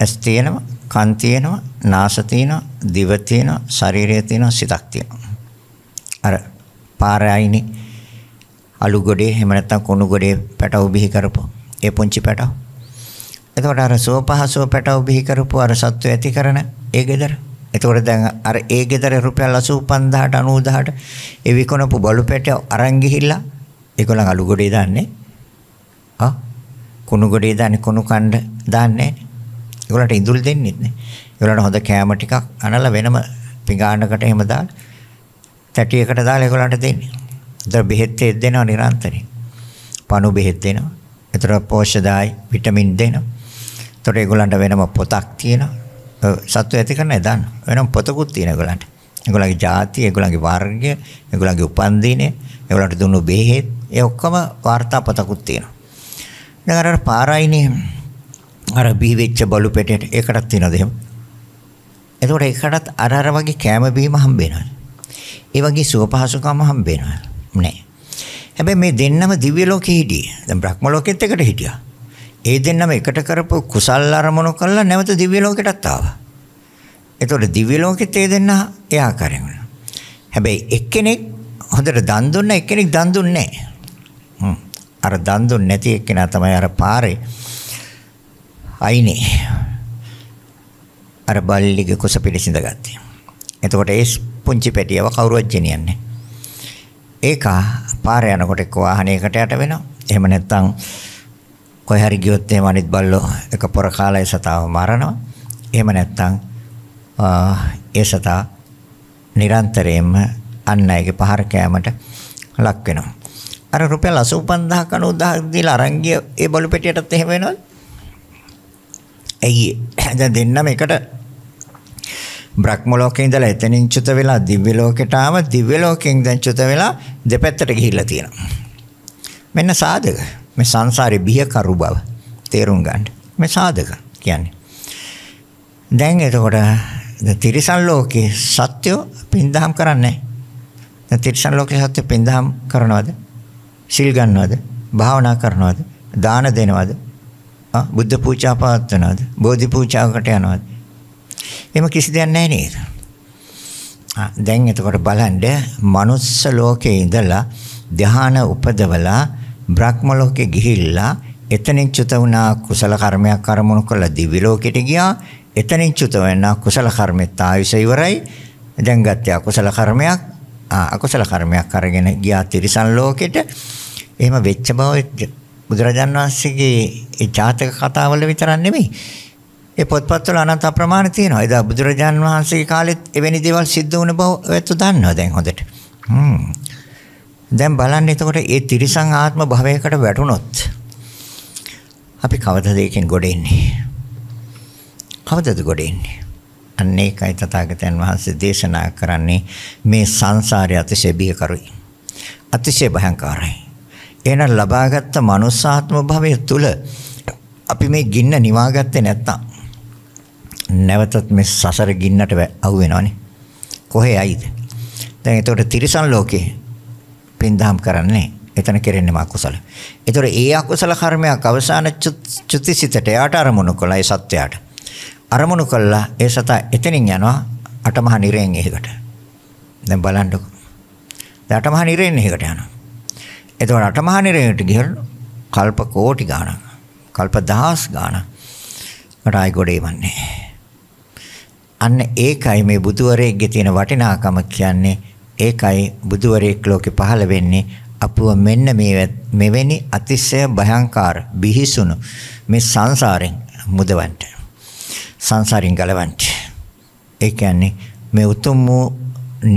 ඇස් තියෙනවා, කන් තියෙනවා, නාස තියෙනවා, දිව තියෙනවා, ශරීරය තියෙනවා, සිතක් තියෙනවා. අර පාර ආයනේ අලු ගොඩේ එහෙම නැත්නම් කුණු ගොඩේ පැටව බිහි කරපො. ඒ පුංචි පැටව. එතකොට අර සුවපහසුව පැටව බිහි කරපු අර සත්ව ඇති කරන ඒ gedara එතකොට දැන් අර ඒ ගෙදර රුපියල් 85000ට 90000ට ඒ විකුණපු බලු පැටිය අරන් ගිහිල්ලා ඒගොල්ලන් අලු ගොඩේ දාන්නේ. ආ කුණු ගොඩේ දාන්නේ කුණු කණ්ඩ දාන්නේ. ඒගොල්ලන්ට ඉඳුල් දෙන්නේ නැහැ. ඒගොල්ලන්ට හොඳ කෑම ටිකක් අනලා වෙනම පිඟානකට එහෙම දාලා තැටියකට දාලා ඒගොල්ලන්ට දෙන්නේ. ඒතර බෙහෙත් දෙනවා නිරන්තරයෙන්. පණු බෙහෙත් දෙනවා. ඒතර පෝෂදායි විටමින් දෙනවා. ඒතර ඒගොල්ලන්ට වෙනම පොතක් තියෙනවා. සත්ව ඇති කරන දාන වෙනම් පොතකුත් තියෙන ඒගොල්ලන්ට. ඒගොල්ලන්ගේ ಜಾති, ඒගොල්ලන්ගේ වර්ගය, ඒගොල්ලන්ගේ උපන්දිනේ, ඒගොල්ලන්ට දුන්නු බෙහෙත්, ඒ ඔක්කොම වාර්තා පොතකුත් තියෙනවා. දැන් අර පාරයිනේ අර බිහි වෙච්ච බලු පෙටේට ඒකටත් තියෙනවද එහෙම? එතකොට ඒකටත් අර අර වගේ කැම බීම හම්බ වෙනවා. ඒ වගේ සුවපහසුකම් හම්බ වෙනවා. නෑ. හැබැයි මේ දෙන්නම දිව්‍ය ලෝකෙ හිටියේ. දැන් බ්‍රහ්ම ලෝකෙත් එකට හිටියා. ඒ දෙන්නම එකට කරපු කුසල් අරමුණු කළා නැවත දිව්‍ය ලෝකෙටත් ආවා. එතකොට දිව්‍ය ලෝකෙත් ඒ දෙන්න ඒ ආකාරයෙන් වුණා. හැබැයි එක්කෙනෙක් හොඳට දන් දුන්න එක්කෙනෙක් දන් දුන්නේ නැහැ. අර දන් දුන්නේ නැති එක්කෙනා තමයි අර පාරේ අයිනේ. අර බල්ලිගේ කුස පිළිසිඳ ගත්තේ. එතකොට ඒ පුංචි පැටියව කවුරුවත් ගෙනියන්නේ ඒක පාර යනකොට එක්ක වාහනයකට යට වෙනවා. එහෙම නැත්නම් කොයි හරි ගියොත් එහෙම අනිත් බල්ලෝ එකපොර කාලා ඒ සතාව මරනවා. එහෙම නැත්නම් ඒ සතා නිරන්තරයෙන්ම අන් අයගේ පහර කෑමට ලක් වෙනවා. අර රුපියල් 85000 90000 දීලා අරන් ගිය ඒ බලු පෙට්ටියටත් එහෙම වෙනවද? ඇයි දැන් දෙන්නම එකට බ්‍රහ්ම ලෝකේ ඉඳලා එතනින් චුත වෙලා දිව්‍ය ලෝකයට ආව දිව්‍ය ලෝකෙන් දැන් චුත වෙලා දෙපැත්තට ගිහිල්ලා තියෙනවා. මෙන්න සාධක. මේ සංසාරේ බියකරු බව තේරුම් ගන්න. මේ සාධක කියන්නේ. දැන් එතකොට තිරිසන් ලෝකේ සත්‍ය පින්දහම් කරන්නේ නැහැ. තිරිසන් ලෝකේ සත්‍ය පින්දහම් කරනවද? සිල් ගන්නවද? භාවනා කරනවද? දාන දෙනවද? බුද්ධ පූජා පවත්වනවද? බෝධි පූජාවකට යනවද? එහෙම කිසි දෙයක් නැහැ නේද? දැන් එතකොට බලන්න මනුස්ස ලෝකේ ඉඳලා ධාන උපදවලා බ්‍රහ්ම ලෝකේ ගිහිල්ලා එතනින් චුත වුණා කුසල කර්මයක් අරමුණු කළා දිව්‍ය ලෝකෙට ගියා. එතනින් චුත වෙනා කුසල කර්මෙත් ආයුෂ ඉවරයි. දැන් ගත්තේ අකුසල කර්මයක්. අකුසල කර්මයක් අරගෙන ගියා තිරිසන් ලෝකෙට. එහෙම වෙච්ච බව බුදුරජාන් වහන්සේගේ ඒ ජාතක කතාවල විතරක් නෙමෙයි. ඒ පොත්පත්වල අනන්ත අප්‍රමාණ තියෙනවා. එදා බුදුරජාන් වහන්සේගේ කාලෙත් එවැනි දේවල් සිද්ධ වුණ බව ඔයත් දන්නවා දැන් හොඳට. හ්ම්. දැන් බලන්න එතකොට ඒ තිරිසන් ආත්ම භවයකට වැටුනොත් අපි කවදද ඒකෙන් ගොඩ එන්නේ? කවදද ගොඩ එන්නේ? අන්න ඒකයි තථාගතයන් වහන්සේ දේශනා කරන්නේ මේ සංසාරය අතිශය බියකරුයි. අතිශය භයංකාරයි. එහෙනම් ලබාගත් මනුස්සාත්ම භවය තුල අපි මේ ගින්න නිවාගත්තේ නැත්තම් නැවතත් මේ සසර ගින්නට අවු වෙනවනේ. කොහේ යයිද? දැන් එතකොට තිරිසන් ලෝකේ පින්දාම් කරන්නේ. එතන කෙරෙන්නේම අකුසල. ඒතර ඒ අකුසල කර්මයක් අවසාන චුතිසිතට යාට අරමුණු කළා ඒ සත්‍යයට. අරමුණු කළා ඒ සතා එතනින් යනවා අටමහා නිරයෙන් එහෙකට. දැන් බලන්නකො. දැන් අටමහා නිරයෙන් එහෙකට යනවා. එතකොට අටමහා නිරයට ගිහන කල්ප කෝටි ගාණක්. කල්ප දහස් ගාණක්. රායි ගොඩේ වන්නේ. අන්න ඒකයි මේ බුදුවරයෙක්ගේ තියෙන වටිනාකම කියන්නේ ඒකයි බුදුවරයෙක් ලෝකේ පහළ වෙන්නේ අපුව මෙන්න මේ මෙවැනි අතිශය භයංකාර බිහිසුණු මේ සංසාරෙන් මුදවන්ට සංසාරින් ගලවන්ට ඒ කියන්නේ මේ උතුම් වූ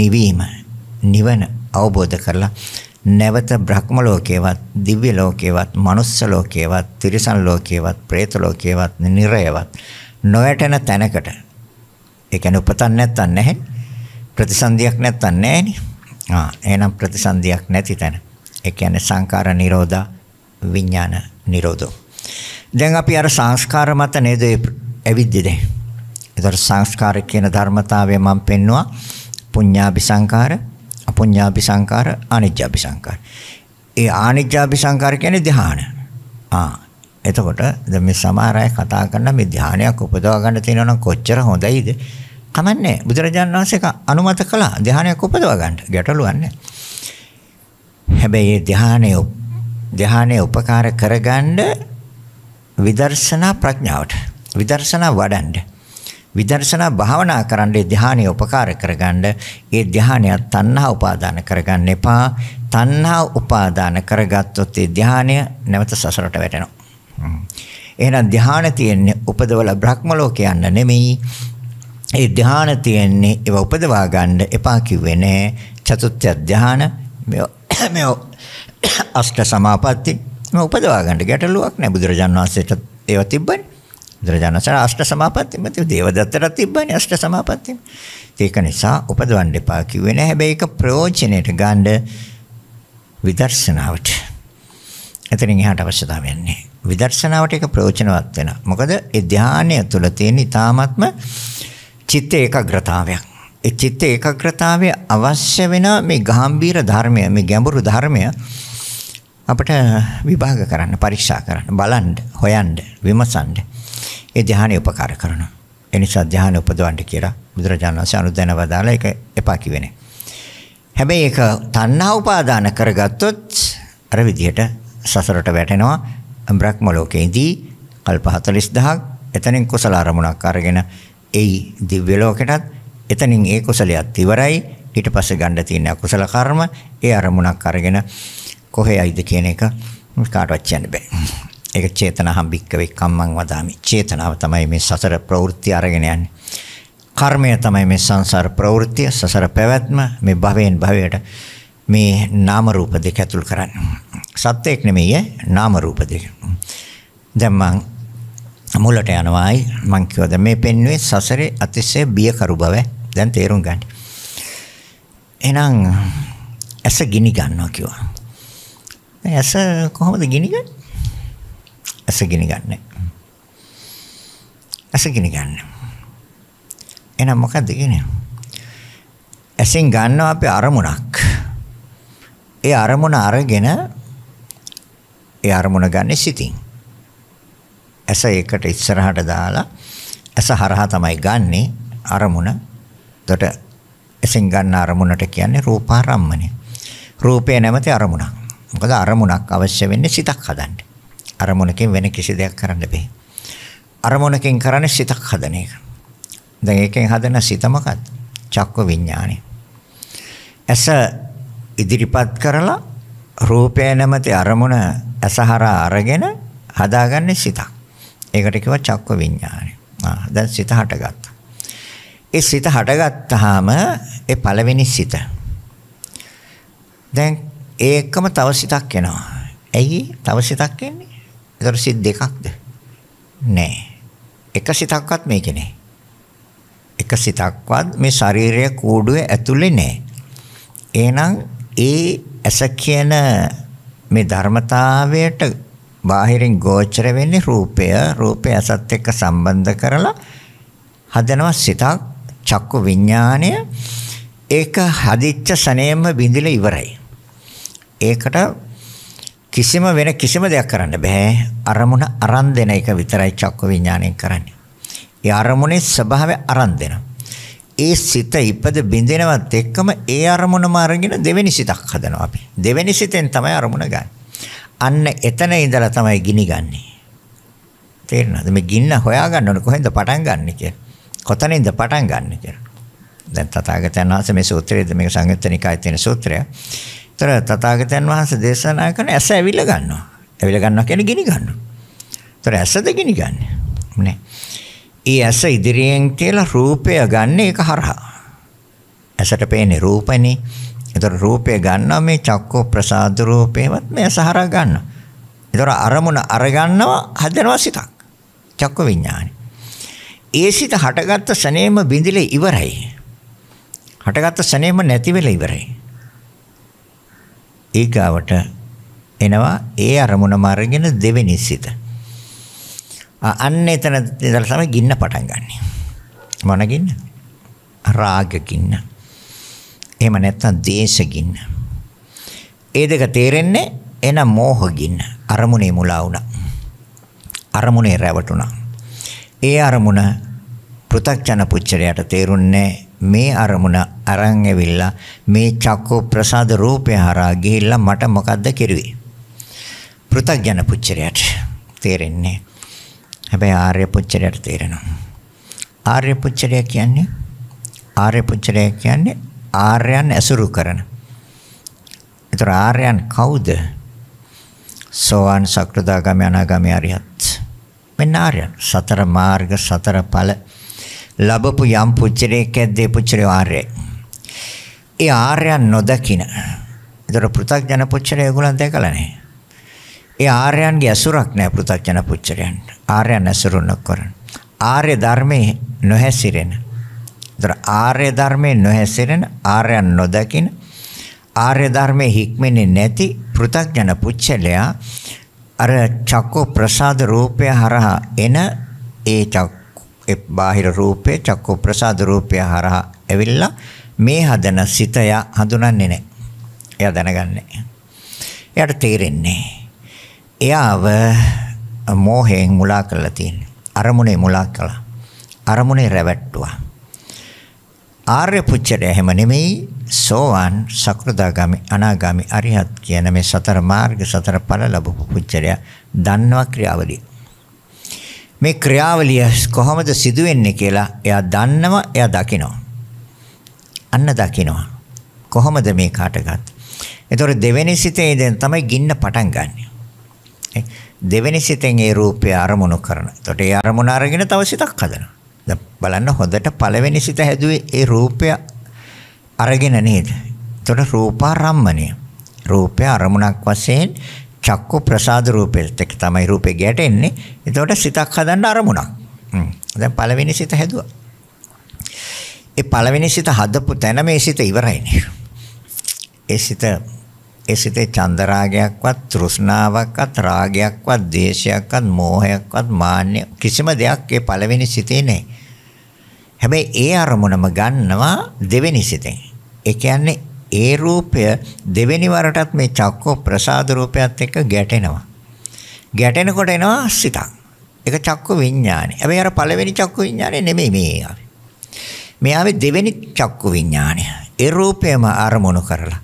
නිවීම නිවන අවබෝධ කරලා නැවත බ්‍රහ්ම ලෝකේවත් දිව්‍ය ලෝකේවත් මනුස්ස ලෝකේවත් තිරිසන් ලෝකේවත් പ്രേත ලෝකේවත් නිරයවත් නොයැටෙන තැනකට ඒ කියන්නේ උපතක් නැත්තන් නැහැ ප්‍රතිසන්දියක් නැත්තම් නැහැනේ. ආ එහෙනම් ප්‍රතිසන්දියක් නැති තැන. ඒ කියන්නේ සංකාර නිරෝධා විඥාන නිරෝධෝ. දැන් අපි අර සංස්කාර මත නේද ඇවිද්දේ දැන්. ඒතර සංස්කාර කියන ධර්මතාවය මම පෙන්නවා. පුඤ්ඤාපි සංකාර, අපුඤ්ඤාපි සංකාර, අනිජ්ජාපි සංකාර. ඒ ආනිජ්ජාපි සංකාර කියන්නේ ධ්‍යාන. ආ එතකොට දැන් මේ සමහර අය කතා කරන මේ ධානයක් උපදවා ගන්න තියෙනවා නම් කොච්චර හොඳයිද කමන්නේ බුදුරජාණන් වහන්සේ අනුමත කළා ධානයක් උපදවා ගන්න ගැටලුවක් නැහැ. හැබැයි මේ ධානය ධානය උපකාර කරගන්න විදර්ශනා ප්‍රඥාවට විදර්ශනා වඩන්න විදර්ශනා භාවනා කරන්න ධානය උපකාර කරගන්න ඒ ධානය තණ්හා උපාදාන කරගන්න එපා තණ්හා උපාදාන කරගත්තොත් ඒ ධානය නැවත සසරට වැටෙනවා එහෙනම් ධානය තියෙන්නේ උපදවල බ්‍රහ්ම ලෝක යන්න නෙමෙයි ඒ ධ්‍යාන තියෙන්නේ ඒව උපදවා ගන්න එපා කිව්වේ නෑ චතුත්ථ ධ්‍යාන මේ අෂ්ට සමාපatti මේ උපදවා ගන්න ගැටලුවක් නෑ බුදුරජාන් වහන්සේට ඒවා තිබ්බනේ බුදුරජාණන් වහන්සේ අෂ්ට සමාපatti මත දේවදත්තට තිබ්බනේ අෂ්ට සමාපatti ඒක නිසා උපදවන්න එපා කිව්වේ නෑ හැබැයි ඒක ප්‍රයෝජනෙට ගන්න විදර්ශනාවට එතනින් එහාට අවශ්‍යතාවයක් නැහැ විදර්ශනාවට ඒක ප්‍රයෝජනවත් වෙනවා මොකද ඒ ධානය තුළ තියෙන ඊ타ත්ම චිත්ත ඒකාග්‍රතාවයක්. ඒ චිත්ත ඒකාග්‍රතාවය අවශ්‍ය වෙන මේ ගැඹීර ධර්මය, මේ ගැඹුරු ධර්මය අපිට විභාග කරන්න, පරීක්ෂා කරන්න, බලන්න, හොයන්න, විමසන්න. ඒ ධ්‍යානෙ උපකාර කරනවා. ඒ නිසා ධ්‍යාන උපදවන්න කියලා බුදුරජාණන් වහන්සේ අනුදැන වදාලා ඒක එපා කිව්වේ හැබැයි ඒක තණ්හා උපාදාන කරගත්තොත් අර විදිහට සසරට වැටෙනවා බ්‍රහ්ම ලෝකේදී කල්ප 40000ක් එතනින් කුසල අරමුණක් අරගෙන එයි දිව්‍ය ලෝකෙටත් එතනින් ඒ කුසලයක් ඉවරයි ඊට පස්සේ ගන්න තියෙන කුසල කර්ම ඒ අරමුණක් අරගෙන කොහේයිද කියන එක කාටවත් කියන්න බෑ. ඒක චේතනහම් භික්කවේ කම්මං වදාමි. චේතනාව තමයි මේ සසර ප්‍රවෘත්ති අරගෙන යන්නේ. කර්මය තමයි මේ සංසාර ප්‍රවෘත්ති, සසර පැවැත්ම, මේ භවයෙන් භවයට මේ නාම රූප දෙක ඇතුල් කරන්නේ. සත්‍යයක් නෙමෙයි නාම රූප දෙක. දැන් මං මුලට යනවායි මං කිව්වද මේ පෙන්වේ සසරේ අතිශය බියකරු බව දැන් තේරුම් ගන්න. එහෙනම් ඇස ගිනි ගන්නවා කිව්වා. ඇස කොහොමද ගිනි ගන්නේ? ඇස ගිනි ගන්න. ඇස ගිනි ගන්න. එහෙනම් මොකද්ද කියන්නේ? ඇසෙන් ගන්නවා අපි අරමුණක්. ඒ අරමුණ අරගෙන ඒ අරමුණ ගන්න සිතින්. ඇස එකට ඉස්සරහට දාලා ඇස හරහා තමයි ගන්නෙ අරමුණ. එතකොට ඇසෙන් ගන්න අරමුණට කියන්නේ රූපාරම්මණය. රූපය නැමැති අරමුණක්. මොකද අරමුණක් අවශ්‍ය වෙන්නේ සිතක් හදන්න. අරමුණකින් වෙන කිසි දෙයක් කරන්න බෑ. අරමුණකින් කරන්නේ සිතක් හදන එක. දැන් ඒකෙන් හදන සිත මොකක්ද? චක්ක විඥානය. ඇස ඉදිරිපත් කරලා රූපය නැමැති අරමුණ ඇසහරා අරගෙන හදාගන්නේ සිතක්. ඒකට කිව්වා චක්ක විඥානය. ආ දැන් සිත හටගත්තා. ඒ සිත හටගත්තාම ඒ පළවෙනි සිත. දැන් ඒකම තව සිතක් එනවා. ඇයි තව සිතක් එන්නේ? ඒතර සිත් දෙකක්ද? නෑ. එක සිතක්වත් මේකේ නෑ. එක සිතක්වත් මේ ශරීරය කූඩුවේ ඇතුලේ නෑ. එහෙනම් ඒ ඇස කියන මේ ධර්මතාවයට බාහිරින් ගෝචර වෙන්නේ රූපය රූපය අසත් එක්ක සම්බන්ධ කරලා හදනවා සිතක් චක්කු විඥාණය ඒක හදිච්ච සනේම බිඳිලා ඉවරයි ඒකට කිසිම වෙන කිසිම දෙයක් කරන්න බෑ අරමුණ අරන් දෙන එක විතරයි චක්කු විඥාණයෙන් කරන්නේ ඒ අරමුණේ ස්වභාවය අරන් ඒ සිත ඉපද බිඳිනවත් එක්කම ඒ අරමුණම අරගෙන දෙවෙනි සිතක් හදනවා අපි දෙවෙනි සිතෙන් තමයි අරමුණ ගන්නේ අන්න එතන ඉඳලා තමයි ගිනි ගන්නෙ. තේරෙනවද? මේ ගින්න හොයාගන්න ඕනේ කොහෙන්ද පටන් ගන්න කියලා. කොතනින්ද පටන් ගන්න කියලා. දැන් තථාගතයන් වහන්සේ මේ සූත්‍රයේද මේක සංයුත්තනිකායේ තියෙන සූත්‍රය. ඒතර තථාගතයන් වහන්සේ දේශනා කරන ඇස ඇවිල්ලා ගන්නවා. ඇවිල්ලා ගන්නවා කියන්නේ ගිනි ගන්නවා. ඒතර ඇසද ගිනි ගන්නෙ. නේ. ඒ ඇස ඉදිරියෙන් කියලා රූපය ගන්න ඒක හරහා. ඇසට පේන්නේ රූපනේ. ඒතර රූපය ගන්නවා මේ චක්කෝ ප්‍රසාද රූපේවත් මේ සහරා ගන්නවා. ඒතර අරමුණ අරගන්නවා හදනවා සිතක්. චක්ක විඥානයි. ඒ සිත හටගත්ත සනේම බිඳිලා ඉවරයි. හටගත්ත සනේම නැති වෙලා ඉවරයි. ඊගාවට එනවා ඒ අරමුණම අරගෙන දෙවෙනි සිත. අන්න එතන ඉඳලා තමයි ගින්න පටන් ගන්නෙ. මොන ගින්න? රාග ගින්න. එහෙම නැත්නම් දේශගින්න. ඒ දෙක තේරෙන්නේ එන මෝහගින්න. අරමුණේ මුලා වුණා. අරමුණේ රැවටුණා. ඒ අරමුණ පෘථග්ජන පුච්චරයට තේරුන්නේ මේ අරමුණ අරන් ඇවිල්ලා මේ චක්කෝ ප්‍රසාද රූපය හරහා ගිහිල්ලා මට මොකද්ද කෙරුවේ? පෘථග්ජන පුච්චරයට තේරෙන්නේ. හැබැයි ආර්ය පුච්චරයට තේරෙනවා. ආර්ය පුච්චරය කියන්නේ ආර්ය පුච්චරය කියන්නේ ආර්යයන් ඇසුරු කරන. ඒතර ආර්යයන් කවුද? සෝවාන් සක්‍රදාගාමී අනාගාමී අරියත්. මෙන්න ආර්යයන්. සතර මාර්ග සතර ඵල ලැබපු යම් පුච්චරයකද ඒ පුච්චරය ආර්යයි. ඒ ආර්යයන් නොදකින. ඒතර පෘථග්ජන පුච්චරය ඒගොල්ලන් දැකලා නැහැ. ඒ ආර්යයන්ගේ ඇසුරක් නැහැ පෘථග්ජන පුච්චරයන්ට. ආර්යයන් ඇසුරු නොකරන. ආර්ය ධර්මයේ නොහැසිරෙන ඒතර ආර්ය ධර්මයේ නොහැසිරෙන ආර්යයන් නොදකින ආර්ය ධර්මයේ හික්මෙන්නේ නැති පෘථග්ජන පුච්චලයා අර චක්ක ප්‍රසාද රූපය හරහා එන ඒ චක් ඒ බාහිර රූපේ චක්ක ප්‍රසාද රූපය හරහා ඇවිල්ලා මේ හදන සිත යා හඳුනන්නේ නැහැ. එයා දැනගන්නේ. එයාට තේරෙන්නේ. එයාව මෝහයෙන් මුලා කරලා තියෙන්නේ. අරමුණේ මුලා කළා. අරමුණේ රැවට්ටුවා. ආර්ය පුච්චරය එහෙම නෙමෙයි සෝවාන් සක්‍රදාගාමි අනාගාමි අරිහත් කියන මේ සතර මාර්ග සතර ඵල ලැබපු පුච්චරය දන්නවා ක්‍රියාවලිය. මේ ක්‍රියාවලිය කොහොමද සිදු වෙන්නේ කියලා එයා දන්නවා එයා දකිනවා. අන්න දකිනවා. කොහොමද මේ කාටගත්? ඒතොර දෙවෙනි සිතේ දැන් තමයි ගින්න පටන් ගන්නෙ. දෙවෙනි සිතෙන් ඒ රූපය අරමුණු කරන. එතකොට ඒ අරමුණ අරගෙන තව සිතක් හදනවා. බලන්න හොඳට පළවෙනි සිත හැදුවේ ඒ රූපය අරගෙන නේද? එතකොට රූපාරම්මණය. රූපය අරමුණක් වශයෙන් චක්කු ප්‍රසාද රූපෙත් එක්ක තමයි රූපේ ගැටෙන්නේ. එතකොට සිතක් හදන්න අරමුණක්. හ්ම්. දැන් පළවෙනි සිත හැදුවා. ඒ පළවෙනි සිත හදපු තැන මේ සිත ඉවරයිනේ. ඒ සිත ඒ සිතේ චන්දරාගයක්වත් තෘෂ්ණාවක්වත් රාගයක්වත් ද්වේෂයක්වත් මෝහයක්වත් මාන්නය කිසිම දෙයක් ඒ පළවෙනි සිතේ නැහැ. හැබැයි ඒ අරමුණම ගන්නවා දෙවෙනි සිතෙන්. ඒ කියන්නේ ඒ රූපය දෙවෙනි වරටත් මේ චක්ක ප්‍රසාද රූපයත් එක්ක ගැටෙනවා. ගැටෙනකොට එනවා සිතක්. ඒක චක්ක විඥානේ. හැබැයි අර පළවෙනි චක්ක විඥානේ නෙමෙයි මේ ආවේ. මේ ආවේ දෙවෙනි චක්ක විඥානය. ඒ රූපයම අරමුණු කරලා.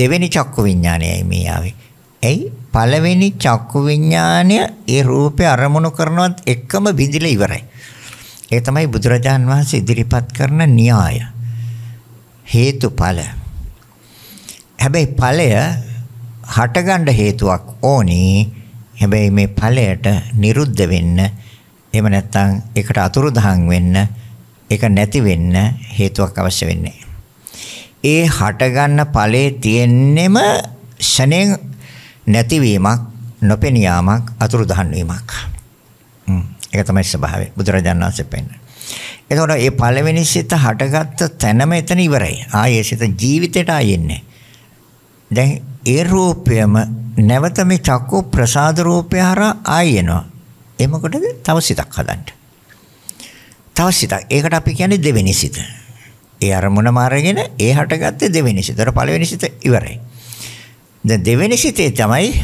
දෙවෙනි චක්ක විඥානයයි මේ ආවේ. ඇයි? පළවෙනි චක්ක විඥානය ඒ රූපය අරමුණු කරනවත් එකම බිඳිලා ඉවරයි. ඒ තමයි බුදුරජාන් වහන්සේ ඉදිරිපත් කරන න්‍යාය. හේතුඵල. හැබැයි ඵලය හටගන්න හේතුවක් ඕනේ. හැබැයි මේ ඵලයට නිරුද්ධ වෙන්න එහෙම නැත්නම් ඒකට අතුරුදහන් වෙන්න ඒක නැති වෙන්න හේතුවක් අවශ්‍ය වෙන්නේ. ඒ හටගන්න ඵලයේ තියෙන්නෙම ෂණෙන් නැතිවීමක් නොපෙනියාමක් අතුරුදහන් වීමක්. හ්ම්. ඒක තමයි ස්වභාවය. බුදුරජාණන් වහන්සේ පෙන්නන. එතකොට මේ පළවෙනි සිත හටගත්ත තැනම එතන ඉවරයි. ආයේ සිත ජීවිතේට ආයෙන්නේ. දැන් ඒ රූපයම නැවත මේ චක්කු ප්‍රසාද රූපය හරහා ආයෙනවා. ඒ මොකටද? තව සිතක් හදන්න. තව සිතක්. ඒකට අපි කියන්නේ දෙවෙනි සිත. ඒ අරමුණම අරගෙන ඒ හටගත්තේ දෙවෙනි සිත. ඒතර පළවෙනි සිත ඉවරයි. දැන් දෙවෙනි සිතේ තමයි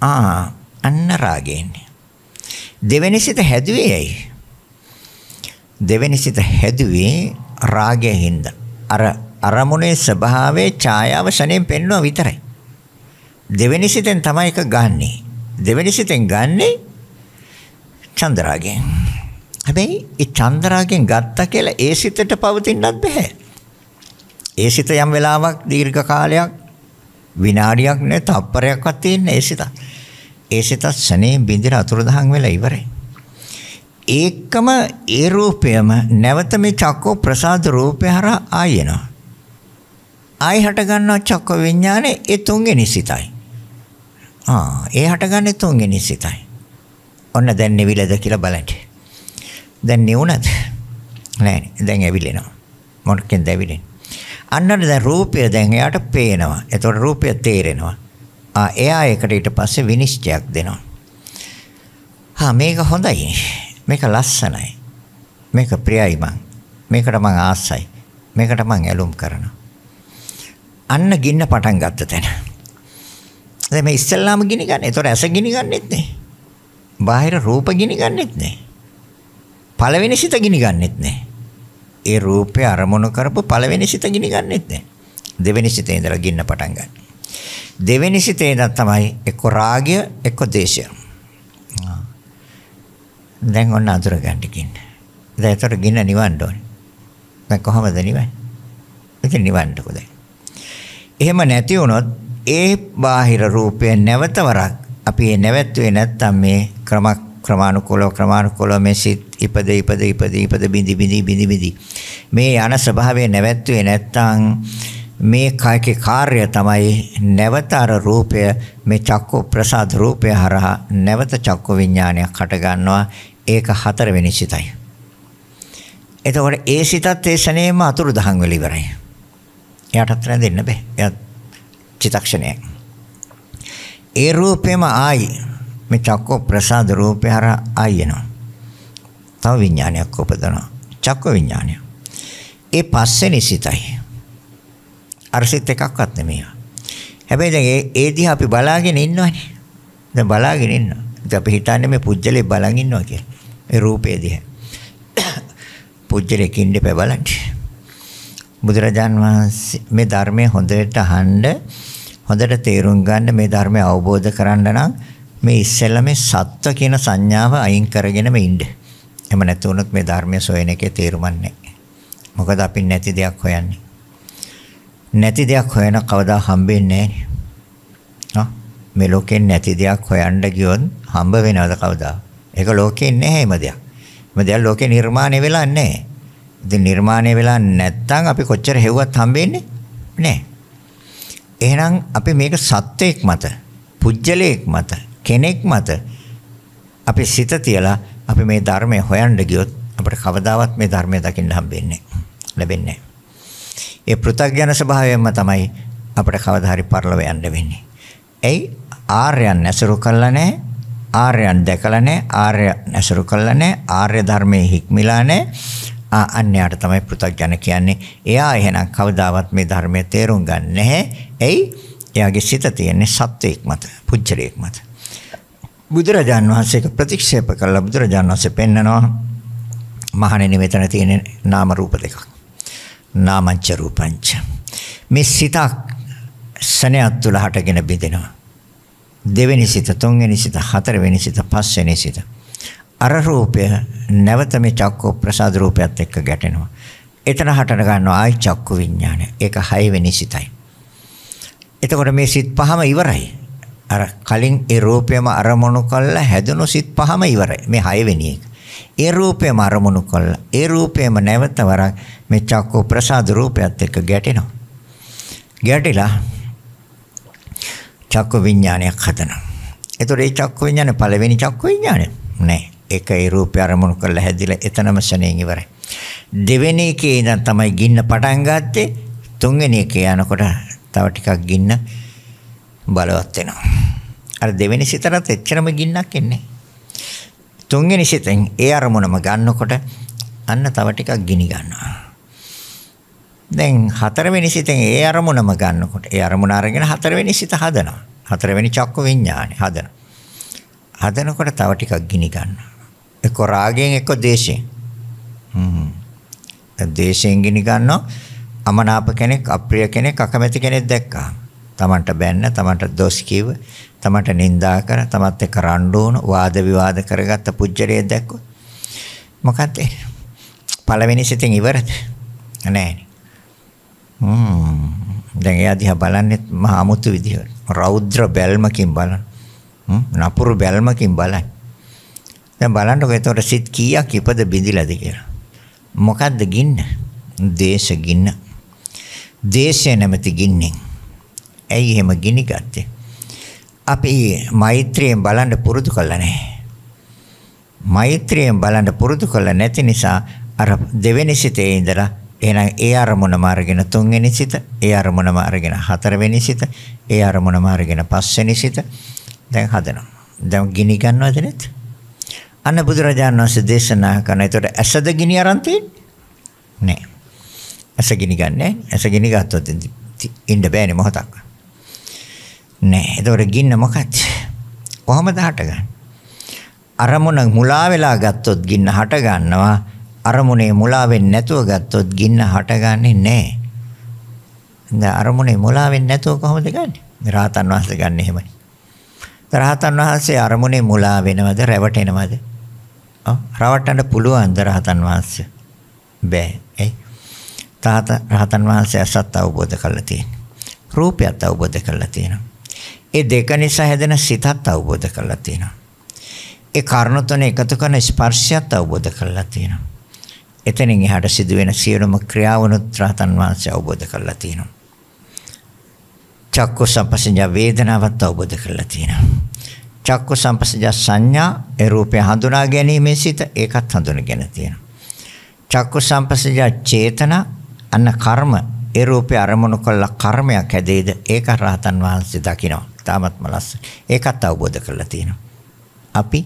ආ අන්න රාගය එන්නේ. දෙවෙනි සිත හැදුවේ ඇයි? දෙවෙනි සිත හැදුවේ රාගයෙන් හින්දා. අර අරමුණේ ස්වභාවයේ ඡායාව ශණයෙන් පෙන්වුවා විතරයි. දෙවෙනි සිතෙන් තමයි එක ගන්නෙ. දෙවෙනි සිතෙන් ගන්නෙ චන්ද්‍රාගයෙන්. හැබැයි ඒ චන්ද්‍රාගයෙන් ගත්තා කියලා ඒ සිතට පවතින්නත් බෑ. ඒ සිත යම් වෙලාවක් දීර්ඝ කාලයක් විනාඩියක් නේ තප්පරයක්වත් තියෙන ඒ සිතක්. ඒ සිතත් සනේ බින්දිර අතුරුදහන් වෙලා ඉවරයි. ඒකම ඒ රූපයම නැවත මේ චක්කෝ ප්‍රසාද රූපය හරහා ආයෙනවා. ආයි හටගන්නා චක්ක විඥානේ ඒ තුන්වෙනි සිතයි. ආ ඒ හටගන්නේ තුන්වෙනි සිතයි. ඔන්න දැන් නිවිලද කියලා බලන්න. දැන් නිවුණද? නෑනේ. දැන් ඇවිලෙනවා. මොනකෙන්ද ඇවිලෙන්නේ? අන්නර දැන් රූපය දැන් එයාට පේනවා. ඒතකොට රූපය තේරෙනවා. එයා ඒකට ඊට පස්සේ විනිශ්චයක් දෙනවා. හා මේක හොඳයි. මේක ලස්සනයි. මේක ප්‍රියයි මං. මේකට මං ආසයි. මේකට මං ඇලුම් කරනවා. අන්න ගින්න පටන් ගත්ත තැන. දැන් මේ ඉස්සල්ලාම ගිනි ගන්න. ඒතොර ඇස ගිනි ගන්නෙත් නෑ. බාහිර රූප ගිනි ගන්නෙත් නෑ. පළවෙනි සිත ගිනි ගන්නෙත් නෑ. ඒ රූපේ අරමුණු කරපු පළවෙනි සිත ගිනි ගන්නෙත් නෑ. දෙවෙනි සිතේ ඉඳලා ගින්න පටන් ගන්නවා. දෙවෙනි සිතේ නම් තමයි එක්ක රාගය එක්ක දේශය. දැන් ඔන්න අඳුර ගන්න කියන්නේ. දැන් ඒතර ගින්න නිවන්න ඕනේ. දැන් කොහමද නිවන්නේ? ඉතින් නිවන්නකෝ දැන්. එහෙම නැති වුණොත් ඒ බාහිර රූපය නැවත වරක් අපි ඒ නැවැත්තුවේ නැත්තම් මේ ක්‍රම ක්‍රමානුකූලව ක්‍රමානුකූලව මේ සිත් ඉපද ඉපද ඉපද ඉපද බිඳි බිඳි බිඳි බිඳි මේ යන ස්වභාවය නැවැත්තුවේ නැත්තම් මේ කයකේ කාර්යය තමයි නැවත අර රූපය මේ චක්ක ප්‍රසාද රූපය හරහා නැවත චක්ක විඥානයක් හට ගන්නවා ඒක හතරවෙනි සිතයි. එතකොට ඒ සිතත් ඒ ශනේම අතුරු දහන් වෙලා ඉවරයි. එයාටත් නැදෙන්න බෑ. එයා චිතක්ෂණයක්. ඒ රූපෙම ආයි මේ චක්ක ප්‍රසාද රූපය හරහා ආයි එනවා. තව විඥානයක් උපදිනවා. චක්ක විඥානය. ඒ පස්සේ නිසිතයි. අරසිත එකක්වත් නෙමෙයි. හැබැයි දැන් ඒ දිහා අපි බලාගෙන ඉන්නවනේ. දැන් බලාගෙන ඉන්නවා. ඉතින් අපි හිතන්නේ මේ පුජ්‍යලේ බලන් ඉන්නවා කියලා. මේ රූපය දිහා. පුජ්‍යලේ කින්ඩේ පැබලන්න. බුදුරජාන් වහන්සේ මේ ධර්මය හොඳට අහන්න හොඳට තේරුම් ගන්න මේ ධර්මය අවබෝධ කරගන්න නම් මේ ඉස්සෙල්ලා මේ සත්ව කියන සංඥාව අයින් කරගෙනම ඉන්න. එහෙම නැතුනොත් මේ ධර්මය සොයන එකේ තේරුමක් නැහැ. මොකද අපි නැති දෙයක් හොයන්නේ. නැති දෙයක් හොයන කවදා හම්බෙන්නේ නැහැ. මේ ලෝකෙන් නැති දෙයක් හොයන්න ගියොත් හම්බ වෙනවද කවදා? ඒක ලෝකේ නැහැ එහෙම දෙයක්. එහෙම දෙයක් ලෝකේ නිර්මාණය වෙලා නැහැ. ඉතින් නිර්මාණය වෙලා නැත්තම් අපි කොච්චර හෙව්වත් හම්බෙන්නේ නැහැ. එහෙනම් අපි මේක සත්වයක් මත, පුජ්‍යලයක් මත, කෙනෙක් මත අපි සිත තියලා අපි මේ ධර්මය හොයන්න ගියොත් අපිට කවදාවත් මේ ධර්මය දකින්න හම්බෙන්නේ නැහැ. ලැබෙන්නේ නැහැ. ඒ පෘථග්ජන ස්වභාවයෙන්ම තමයි අපිට කවදා හරි පරලව යන්න වෙන්නේ. එයි ආර්යයන් ඇසුරු කළා නැහැ. ආර්යයන් දැකලා නැහැ. ආර්යයන් ඇසුරු කළා නැහැ. ආර්ය ධර්මයේ හික්මිලා නැහැ. අන්‍යයට තමයි පෘථග්ජන කියන්නේ. එයා එහෙනම් කවදාවත් මේ ධර්මයේ තේරුම් ගන්න නැහැ. එයි එයාගේ සිත තියෙන්නේ සත්වයක් මත, පුජ්‍යලයක් මත. බුදුරජාන් වහන්සේක ප්‍රතික්ෂේප කළා බුදුරජාන් වහන්සේ පෙන්නනවා මහණෙනි මෙතන තියෙන නාම රූප දෙකක්. නාමංච රූපංච මේ සිතක් සනයක් තුල හටගෙන බිඳෙනවා දෙවෙනි සිත තුන්වෙනි සිත හතරවෙනි සිත පස්වෙනි සිත අර රූපය නැවත මේ චක්කෝ ප්‍රසාද රූපයත් එක්ක ගැටෙනවා එතන හටන ගන්නවා ආයි චක්කු විඥාන ඒක හයවෙනි සිතයි එතකොට මේ සිත් පහම ඉවරයි අර කලින් ඒ රූපයම අරමුණු කළා හැදුණු සිත් පහම ඉවරයි මේ හයවෙනි එක ඒ රූපයම අරමුණු කළා. ඒ රූපයම නැවත වරක් මේ චක්කු ප්‍රසාද රූපයත් එක්ක ගැටෙනවා. ගැටිලා චක්කු විඥානයක් හදනවා. ඒතකොට ඒ චක්කු විඥානේ පළවෙනි චක්කු විඥානය නෑ. ඒක ඒ රූපය අරමුණු කරලා හැදිලා එතනම සෙනෙන් ඉවරයි. දෙවෙනි එකේ ඉඳන් තමයි ගින්න පටන් ගත්තේ. තුන්වෙනි එකේ යනකොට තව ටිකක් ගින්න බලවත් වෙනවා. අර දෙවෙනි සිතරත් එච්චරම ගින්නක් එන්නේ නෑ. තුන්වෙනි සිතෙන් ඒ අරමුණම ගන්නකොට අන්න තව ටිකක් ගිනි ගන්නවා. දැන් හතරවෙනි සිතෙන් ඒ අරමුණම ගන්නකොට ඒ අරමුණ අරගෙන හතරවෙනි සිත හදනවා. හතරවෙනි චක්ක විඥානෙ හදනවා. හදනකොට තව ටිකක් ගිනි ගන්නවා. එක්ක රාගයෙන් එක්ක දේශයෙන්. හ්ම්. දේශයෙන් ගිනි ගන්නවා. අමනාප කෙනෙක්, අප්‍රිය කෙනෙක්, අකමැති කෙනෙක් දැක්කා. තමන්ට බැන්න, තමන්ට දොස් කිව්ව, තමන්ට නිඳා කර, තමත් එක්ක රණ්ඩු වුණු, වාද විවාද කරගත්ත පුජ්‍යරේ දැක්කොත් මොකක්ද? පළවෙනි සිතින් ඉවරද? නැහැ. හ්ම්. දැන් එයා දිහා බලන්නේ මහා අමුතු විදිහට. රෞද්‍ර බැල්මකින් බලන. හ්ම්. නපුරු බැල්මකින් බලන. දැන් බලන්නකො එතකොට සිත් කීයක් ඉපද බිඳිලාද කියලා. මොකද්ද ගින්න? දේශ ගින්න. දේශය නැමැති ගින්නෙන්. ඇයි එහෙම ගිනි ගත්තේ? අපි මෛත්‍රියෙන් බලන්න පුරුදු කළා නැහැ. මෛත්‍රියෙන් බලන්න පුරුදු කළා නැති නිසා අර දෙවෙනි සිතේ ඉඳලා එහෙනම් ඒ අරමුණම අරගෙන තුන්වෙනි සිත, ඒ අරමුණම අරගෙන හතරවෙනි සිත, ඒ අරමුණම අරගෙන පස්වෙනි සිත දැන් හදනවා. දැන් ගිනි ගන්නවද නැත්? අන්න බුදුරජාණන් වහන්සේ දේශනා කරන. ඒතකොට ඇසද ගිනි අරන් තියෙන්නේ? නෑ. ඇස ගිනි ගන්නෑ. ඇස ගිනි ගත්තොත් ඉන්න බෑනේ මොහොතක්. නෑ. ඒතකොට ගින්න මොකක්ද? කොහොමද හටගන්නේ? අරමුණ මුලා වෙලා ගත්තොත් ගින්න හට ගන්නවා. අරමුණේ මුලා වෙන්නේ නැතුව ගත්තොත් ගින්න හටගන්නේ නෑ. දැන් අරමුණේ මුලා වෙන්නේ නැතුව කොහොමද ගන්නෙ? රහතන් වහන්සේ ගන්න එහෙමයි. රහතන් වහන්සේ අරමුණේ මුලා වෙනවද රැවටෙනවද? ඔව් රවට්ටන්න පුළුවන්ද රහතන් වහන්සේ? බෑ. ඒ තාත රහතන් වහන්සේ අසත් අවබෝධ කරලා තියෙනවා. රූපයත් අවබෝධ කරලා තියෙනවා. ඒ දෙක නිසා හැදෙන සිතත් අවබෝධ කරලා තියෙනවා. ඒ කරුණු තුන එකතු කරන ස්පර්ශයත් අවබෝධ කරලා තියෙනවා. එතනින් එහාට සිදුවෙන සියලුම ක්‍රියාවනුත් රහතන් වහන්සේ අවබෝධ කරලා තියෙනවා. චක්කු සම්පසඤ්ඤා වේදනාවත් අවබෝධ කරලා තියෙනවා. චක්කු සම්පසඤ්ඤා සංඥා ඒ රූපය හඳුනා ගැනීමේ සිත ඒකත් හඳුනගෙන තියෙනවා. චක්කු සම්පසඤ්ඤා චේතන අන්න කර්ම ඒ රූපය අරමුණු කළ කර්මයක් හැදෙයිද ඒක රහතන් වහන්සේ දකිනවා. ඉතාමත්ම ලස්සන. ඒකත් අවබෝධ කරලා තියෙනවා. අපි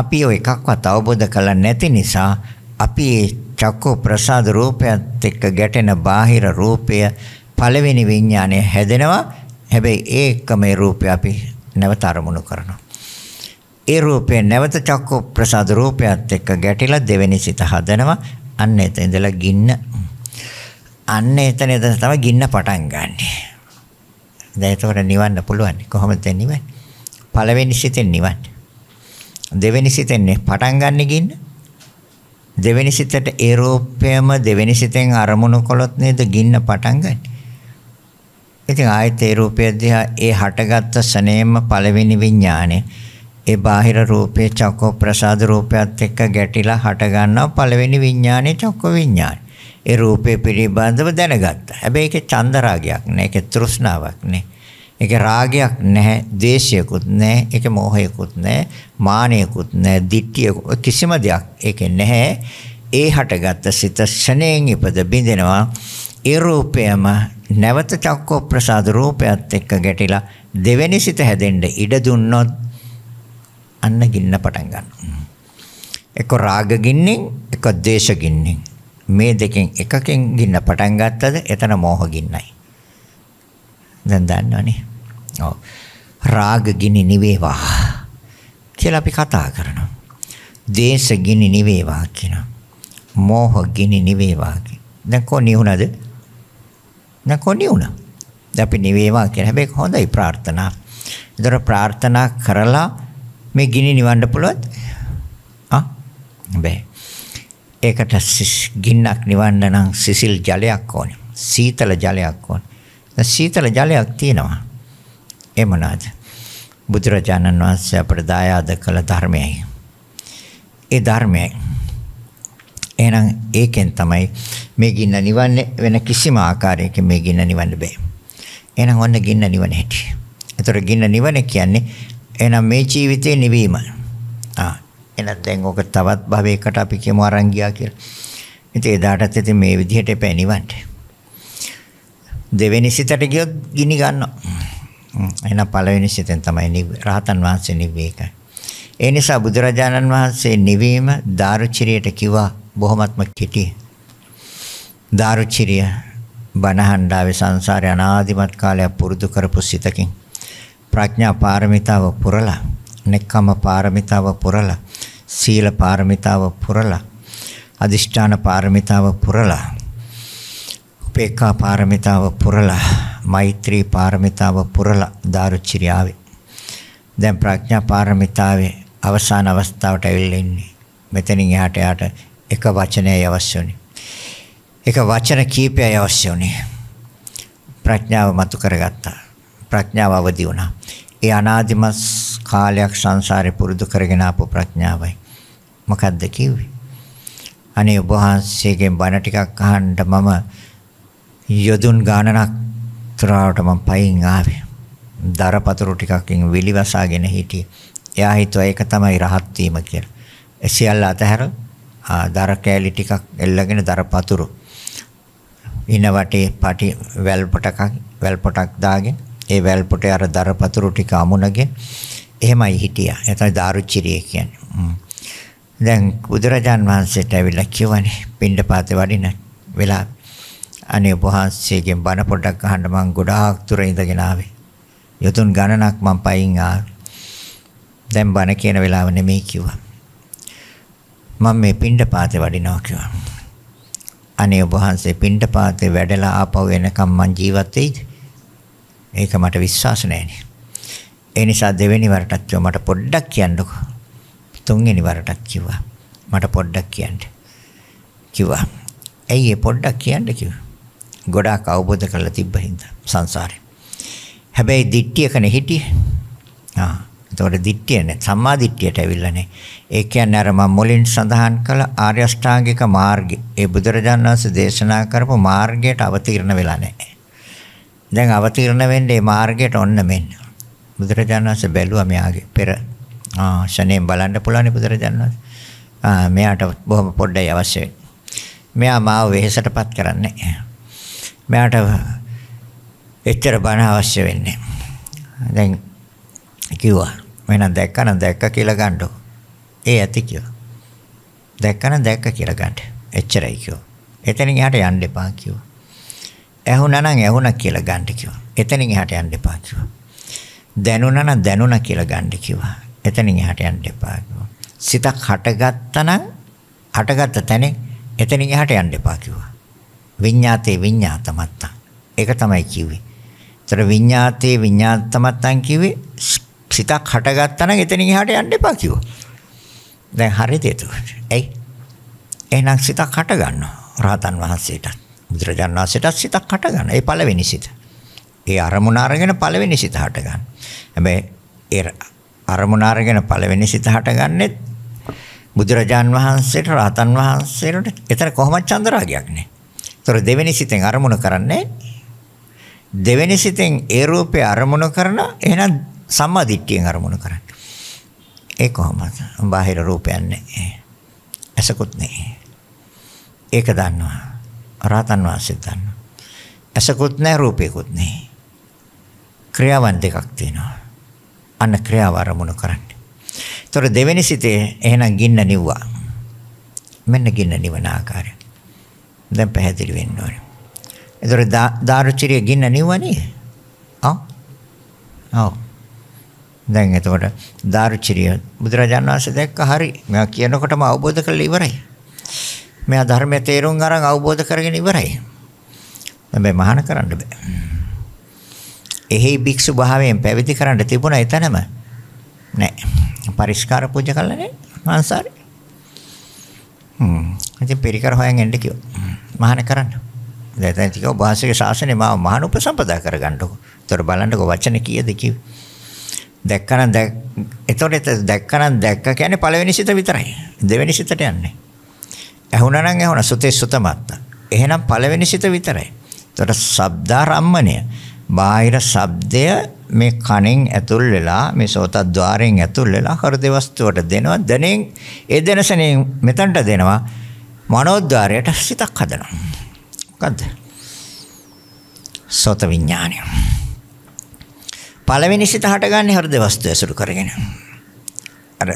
අපි ඔය එකක්වත් අවබෝධ කරලා නැති නිසා අපි මේ චක්කෝ ප්‍රසාද රූපයත් එක්ක ගැටෙන බාහිර රූපය පළවෙනි විඥානය හැදෙනවා. හැබැයි ඒකම රූපය අපි නැවත අරමුණු කරනවා. ඒ රූපය නැවත චක්කෝ ප්‍රසාද රූපයත් එක්ක ගැටිලා දෙවෙනි සිත හදනවා. අන්න එතන ඉඳලා ගින්න අන්න එතන එතන තමයි ගින්න පටන් ගන්නන්නේ. දැන් ඒතකොට නිවන්න පුළුවන්. කොහොමද දැන් නිවන්නේ? පළවෙනි සිතෙන් නිවන්න. දෙවෙනි සිතෙන්නේ පටන් ගන්න ගින්න. දෙවෙනි සිතට ඒරෝපයම දෙවෙනි සිතෙන් අරමුණු කළොත් නේද ගින්න පටන් ගන්න. ඉතින් ආයත ඒරෝපය දිහා ඒ හටගත්ත සනේම පළවෙනි විඥානේ ඒ බාහිර රූපේ චක්ක ප්‍රසාද රූපයත් එක්ක ගැටිලා හට ගන්නා පළවෙනි විඥානේ චක්ක විඥානේ ඒ රූපේ පිළිබඳව දැනගත්තා. හැබැයි ඒකේ චන්ද රාගයක් නෑ. ඒකේ තෘෂ්ණාවක් නෑ. ඒකේ රාගයක් නැහැ, දේශයකුත් නැහැ, ඒකේ මෝහයකුත් නැහැ, මානයකුත් නැහැ, ditthිය කිසිම දෙයක් ඒකේ නැහැ. ඒ හටගත් සිත ශණයෙන් ඉපද බිඳෙනවා. ඒ රූපයම නැවත චක්ක ප්‍රසාද රූපයත් එක්ක ගැටිලා දෙවෙනි සිත හැදෙන්න ඉඩ දුන්නොත් අන්න ගින්න පටන් ගන්නවා. එක්ක රාග ගින්නෙන්, එක්ක දේශ ගින්නෙන්. මේ දෙකෙන් එකකින් ගින්න පටන් ගත්තද එතන මෝහ ගින්නයි. දැන් දන්නවනේ. ඔව්. රාග ගිනි නිවේවා කියලා අපි කතා කරනවා. දේශ ගිනි නිවේවා කියනවා. මෝහ ගිනි නිවේවා කියන. දැන් කොණි වුණාද? දැන් කොණි වුණා. දැන් අපි නිවේවා කියන හැබැයි හොඳයි ප්‍රාර්ථනා. ඒතර ප්‍රාර්ථනා කරලා මේ ගිනි නිවන්න පුළුවන්? ආ බෑ. ඒකට ගින්නක් නිවන්න නම් සිසිල් ජලයක් ඕනේ. සීතල ජලයක් ඕනේ. දැන් සීතල ජලයක් තියෙනවා. ඒ මොනවාද? බුදුරජාණන් වහන්සේ අපට දායාද කළ ධර්මයයි. ඒ ධර්මයයි. එහෙනම් ඒකෙන් තමයි මේ ගින්න නිවන්නේ වෙන කිසිම ආකාරයකින් මේ ගින්න නිවන්න බෑ. එහෙනම් ඔන්න ගින්න නිවන හැටි. ඒතර ගින්න නිවන කියන්නේ එහෙනම් මේ ජීවිතේ නිවීම. එහෙනම් දැන් ඔක තවත් භවයකට අපි කියමු අරන් ගියා කියලා. ඉතින් එදාටත් ඉතින් මේ විදිහට එපා නිවන්ට. දෙවෙනි සිතට ගියොත් ගිනි ගන්නවා. එහෙනම් පළවෙනි සිතෙන් තමයි රහතන් වහන්සේ නිවේ එක. ඒ නිසා බුදුරජාණන් වහන්සේ නිවීම දාරුචිරියට කිව්වා බොහොමත්ම කෙටි. දාරුචිරිය බණහන්ඩාවේ සංසාරේ අනාදිමත් කාලයක් පුරුදු කරපු සිතකින් ප්‍රඥා පාරමිතාව පුරලා, නෙක්ඛම් පාරමිතාව පුරලා සීල පාරමිතාව පුරලා අදිෂ්ඨාන පාරමිතාව පුරලා උපේක්ඛා පාරමිතාව පුරලා මෛත්‍රී පාරමිතාව පුරලා දාරුචිරියාවේ දැන් ප්‍රඥා පාරමිතාවේ අවසාන අවස්ථාවට ඇවිල්ලා ඉන්නේ මෙතනින් එහාට යාට එක වචනයයි අවශ්‍ය උනේ එක වචන කීපයයි අවශ්‍ය උනේ ප්‍රඥාව මතු කරගත්තා ප්‍රඥාව අවදි වුණා ඒ අනාදිමත් කාලයක් සංසාරේ පුරුදු කරගෙන ආපු ප්‍රඥාවයි මොකද්ද කිව්වේ? අනේ ඔබ වහන්සේගෙන් බණ ටිකක් අහන්න මම යොදුන් ගානක් තුරාවට මම පයින් ආවේ. දරපතුරු ටිකකින් විලිවසාගෙන හිටියේ. එයා හිතුවා ඒක තමයි රහත් වීම කියලා. ඒ සියල්ල අතහැර දර කෑලි ටිකක් එල්ලගෙන දරපතුරු ඉන වටේ පටි වැල් පොටකක් වැල් පොටක් දාගෙන ඒ වැල් පොටේ අර දරපතුරු ටික අමුණගෙන එහෙමයි හිටියා. එතන දාරුචිරිය කියන්නේ. දැන් බුදුරජාන් වහන්සේට ඇවිල්ලා කියවනේ පින්ඩපාතේ වඩින වෙලා අනේ වහන්සේගෙන් බණ පොඩක් අහන්න මං ගොඩාක් දුර ඉඳගෙන ආවේ. යතුන් ගණනක් මං පයින් ආවා. දැන් බණ කියන වෙලාව නෙමෙයි කිව්වා. මම මේ පින්ඩපාතේ වඩිනවා කිව්වා. අනේ වහන්සේ පින්ඩපාතේ වැඩලා ආපහු එනකම් මං ජීවත් වෙයිද? ඒක මට විශ්වාස නෑනේ. ඒ නිසා දෙවෙනි වරටත් මට පොඩ්ඩක් කියන්නකෝ. තුන්වෙනි වරටත් කිව්වා. මට පොඩ්ඩක් කියන්න. කිව්වා. ඇයි ඒ පොඩ්ඩක් කියන්න කිව්වා. ගොඩාක් අවබෝධ කරලා තිබ්බ හින්දා සංසාරේ. හැබැයි දිට්ඨියකනේ හිටියේ. ආ. ඒතකොට දිට්ඨියනේ සම්මා දිට්ඨියට ඇවිල්ලා නේ. ඒ කියන්නේ අර මම මුලින් සඳහන් කළ ආර්ය අෂ්ටාංගික මාර්ගය. ඒ බුදුරජාණන් වහන්සේ දේශනා කරපු මාර්ගයට අවතීර්ණ වෙලා නැහැ. දැන් අවතීර්ණ වෙන්නේ මාර්ගයට ඔන්න මෙන්න. බුදුරජාණන් වහන්සේ බැලුවා මෙයාගේ පෙර ආ ෂණයෙන් බලන්න පුළුවන් බුදුරජාණන් වහන්සේ. මෙයාට බොහොම පොඩ්ඩයි අවශ්‍ය මෙයා මාව වෙහෙසටපත් කරන්නේ මෙයාට එච්චර බණ අවශ්‍ය වෙන්නේ. දැන් කිව්වා. වෙන දැක්කන දැක්ක කියලා ගන්නකො. ඒ ඇති කිව්වා. දැක්කන දැක්ක කියලා ගන්න. එච්චරයි කිව්වා. එතනින් එහාට යන්න එපා කිව්වා. ඇහුණා නම් ඇහුණා කියලා ගන්න කිව්වා. එතනින් එහාට යන්න එපා කිව්වා. දැනුණා නම් දැනුණා කියලා ගන්න කිව්වා. එතනින් එහාට යන්න එපා කිව්වා. සිතක් හටගත්තනම් හටගත්ත තැනේ එතනින් එහාට යන්න එපා කිව්වා. විඤ්ඤාතේ විඤ්ඤාතමත්තා. ඒක තමයි කිව්වේ. ඒතර විඤ්ඤාතේ විඤ්ඤාතමත්තන් කිව්වේ සිතක් හටගත්තනම් එතනින් එහාට යන්න එපා කිව්වා. දැන් හරිද එතකොට? ඇයි? එහෙනම් සිතක් හට ගන්නවා. රහතන් වහන්සේටත් බුදුරජාණන් වහන්සේටත් සිතක් හට ගන්න. ඒ පළවෙනි සිත. ඒ අරමුණ අරගෙන පළවෙනි සිත හට ගන්න. හැබැයි ඒ අරමුණ අරගෙන පළවෙනි සිත හටගන්නෙත් බුදුරජාන් වහන්සේට රහතන් වහන්සේට එතන කොහොමද චන්දරාගයක් නැහැ. ඒතර දෙවෙනි සිතෙන් අරමුණ කරන්නේ දෙවෙනි සිතෙන් ඒ රූපේ අරමුණ කරන එහෙනම් සම්මා දිට්ඨියෙන් අරමුණ කරන්නේ. ඒ කොහොමද? බාහිර රූපයක් නැහැ. ඇසකුත් නැහැ. ඒක දන්නවා. රහතන් වහන්සේ දන්නවා. ඇසකුත් නැහැ රූපයකුත් නැහැ. ක්‍රියාවන් දෙකක් තියෙනවා. අන්න ක්‍රියාව ආරමුණු කරන්න. ඒතොර දෙවෙනි සිතේ එහෙනම් ගින්න නිව්වා. මෙන්න ගින්න නිවන ආකාරය. දැන් පැහැදිලි වෙන්න ඕනේ. ඒතොර දාරුචිරිය ගින්න නිව්වනේ. ආ. ආ. දැන් එතකොට දාරුචිරිය බුදුරජාණන් වහන්සේ දැක්ක හරි. මෙයා කියනකොටම අවබෝධ කරලා ඉවරයි. මෙයා ධර්මයේ තේරුම් අරන් අවබෝධ කරගෙන ඉවරයි. හැබැයි මහාන කරන්න බෑ. එහි භික්ෂු භාවයෙන් පැවිදි කරන්න තිබුණා එතනම. නෑ. පරිස්කාර පූජා කළා නෑ මාංශාරේ. හ්ම්. ඉතින් පෙරිකර හොයන් එන්න කිව්වා. මහාන කරන්න. දැන් දැන් ටික වාසික ශාසනේ මාව මහාන උපසම්පදා කරගන්නකො. ඒතර බලන්නකො වචන කීයද කිව්වේ. දැක්කනම් දැක් එතකොට දැක්කනම් දැක්ක කියන්නේ පළවෙනි සිත විතරයි. දෙවෙනි සිතට යන්නේ. ඇහුණා නම් ඇහුණා සුතේ සුතමත්ත. එහෙනම් පළවෙනි සිත විතරයි. එතකොට සබ්දාරම්මණය බාහිර ශබ්දය මේ කණෙන් ඇතුල් වෙලා මේ සෝතද්්වාරයෙන් ඇතුල් වෙලා හෘද වස්තුවට දෙනවා දනෙන් ඒ දනසනේ මෙතනට දෙනවා මනෝද්වාරයට සිතක් හදනවා මොකද්ද සෝත විඥානය පළවෙනි සිත හටගන්නේ හෘද වස්තුව ඇසුරු කරගෙන අර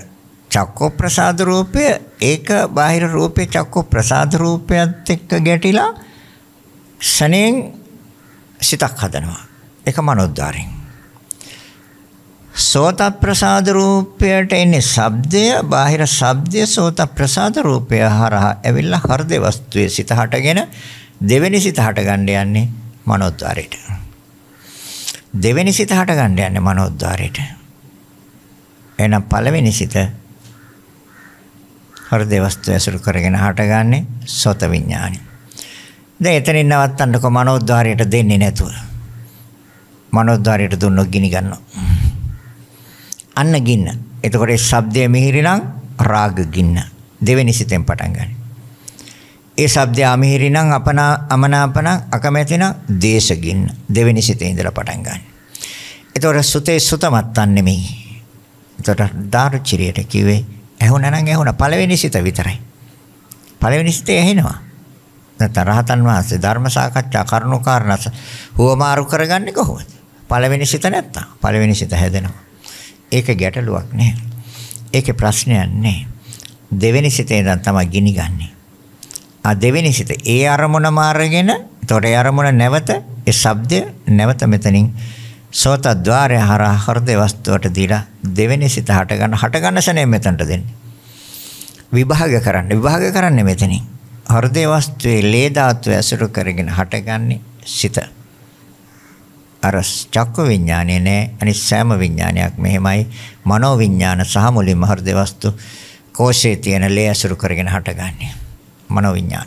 චක්කෝ ප්‍රසාද රූපය ඒක බාහිර රූපේ චක්කෝ ප්‍රසාද රූපයත් එක්ක ගැටිලා ශනේන් සිතක් හදනවා. ඒක මනෝද්වාරයෙන්. සෝත ප්‍රසාද රූපයට එන්නේ ශබ්දය, බාහිර ශබ්දය සෝත ප්‍රසාද රූපය හරහා ඇවිල්ලා හෘද වස්තුවේ සිත හටගෙන දෙවෙනි සිත හටගන්න යන්නේ මනෝද්වාරයට. දෙවෙනි සිත හටගන්න යන්නේ මනෝද්වාරයට. එහෙනම් පළවෙනි සිත හෘද වස්තුව ඇසුරු කරගෙන හටගන්නේ සෝත විඥානයි. දැන් එතනින් නවත්තන්නකො මනෝද්වාරයට දෙන්නේ නැතුව. මනෝද්වාරයට දුන්නොත් ගිනි ගන්නවා. අන්න ගින්න. එතකොට ඒ ශබ්දය මිහිරි නම් රාග ගින්න. දෙවෙනි සිතෙන් පටන් ගන්න. ඒ ශබ්දය අමිහිරි නම් අපනා අමනාපන අකමැති නම් දේශ ගින්න. දෙවෙනි සිතේ ඉඳලා පටන් ගන්න. එතකොට සුතේ සුතමත්තන් නෙමෙයි. එතකොට දාරුචිරියට කිව්වේ ඇහුණා නම් ඇහුණා පළවෙනි සිත විතරයි. පළවෙනි සිතේ ඇහෙනවා. නැත්නම් රහතන් වහන්සේ ධර්ම සාකච්ඡා කරුණු කාරණාස හුවමාරු කරගන්නේ කොහොමද? පළවෙනි සිත නැත්තම් පළවෙනි සිත හැදෙනවා. ඒක ගැටලුවක් නෑ. ඒකේ ප්‍රශ්නයක් නෑ. දෙවෙනි සිතේ නම් තමයි ගිනිගන්නේ. ආ දෙවෙනි සිත ඒ අරමුණ මාර්ගෙන එතකොට ඒ අරමුණ නැවත ඒ ශබ්දය නැවත මෙතනින් සෝතද්්වාරය හරහා හෘදේ වස්තුවට දීලා දෙවෙනි සිත හට ගන්න හට ගන්න සනේ මෙතනට දෙන්නේ. විභාග කරන්න විභාග කරන්නේ මෙතනින්. හෘදේ වස්තුවේ ලේ ධාතුව ඇසුරු කරගෙන හටගන්නේ සිත. අර චක්ක විඥානේ නෑ අනිත් සෑම විඥානයක් මෙහෙමයි මනෝ විඥාන සහ මුලින්ම හෘදේ වස්තු කෝෂයේ තියෙන ලේ ඇසුරු කරගෙන හටගන්නේ මනෝ විඥාන.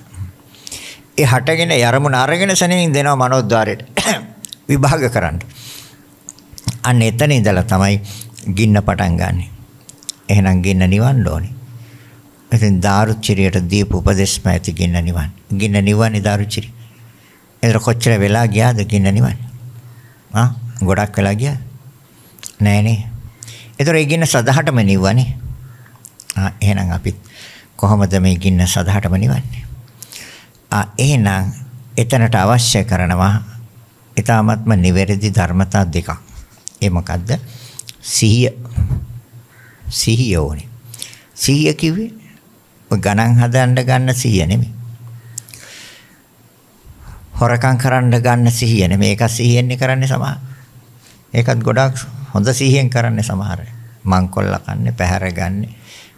ඒ හටගෙන යරමුණ අරගෙන සෙනෙමින් දෙනවා මනෝද්වාරයට විභාග කරන්න. අන්න එතන ඉඳලා තමයි ගින්න පටන් ගන්නෙ. එහෙනම් ගින්න නිවන්න ඕනේ. ඉතින් දාරුචිරියට දීපු උපදේශම ඇති ගින්න නිවන්. ගින්න නිවන්නේ දාරුචිරිය. ඒතර කොච්චර වෙලා ගියාද ගින්න නිවන්? ආ ගොඩක් වෙලා ගියා. නෑනේ. ඒතර ඒ ගින්න සදහටම නිවන්නේ. ආ එහෙනම් අපි කොහොමද මේ ගින්න සදහටම නිවන්නේ? ආ එහෙනම් එතනට අවශ්‍ය කරනවා ඊ타ත්ම නිවැරදි ධර්මතා දෙකක්. ඒ මොකද්ද? සිහිය. සිහිය ඕනේ. සිහිය කිව්වේ ඔය ගණන් හදන්න ගන්න සිහිය නෙමෙයි. හොරකම් කරන්න ගන්න සිහිය නෙමෙයි. ඒක සිහියෙන්නේ කරන්නේ සමහර. ඒකත් ගොඩක් හොඳ සිහියෙන් කරන්නේ සමහර. මංකොල්ල කන්නේ, පැහැර ගන්න.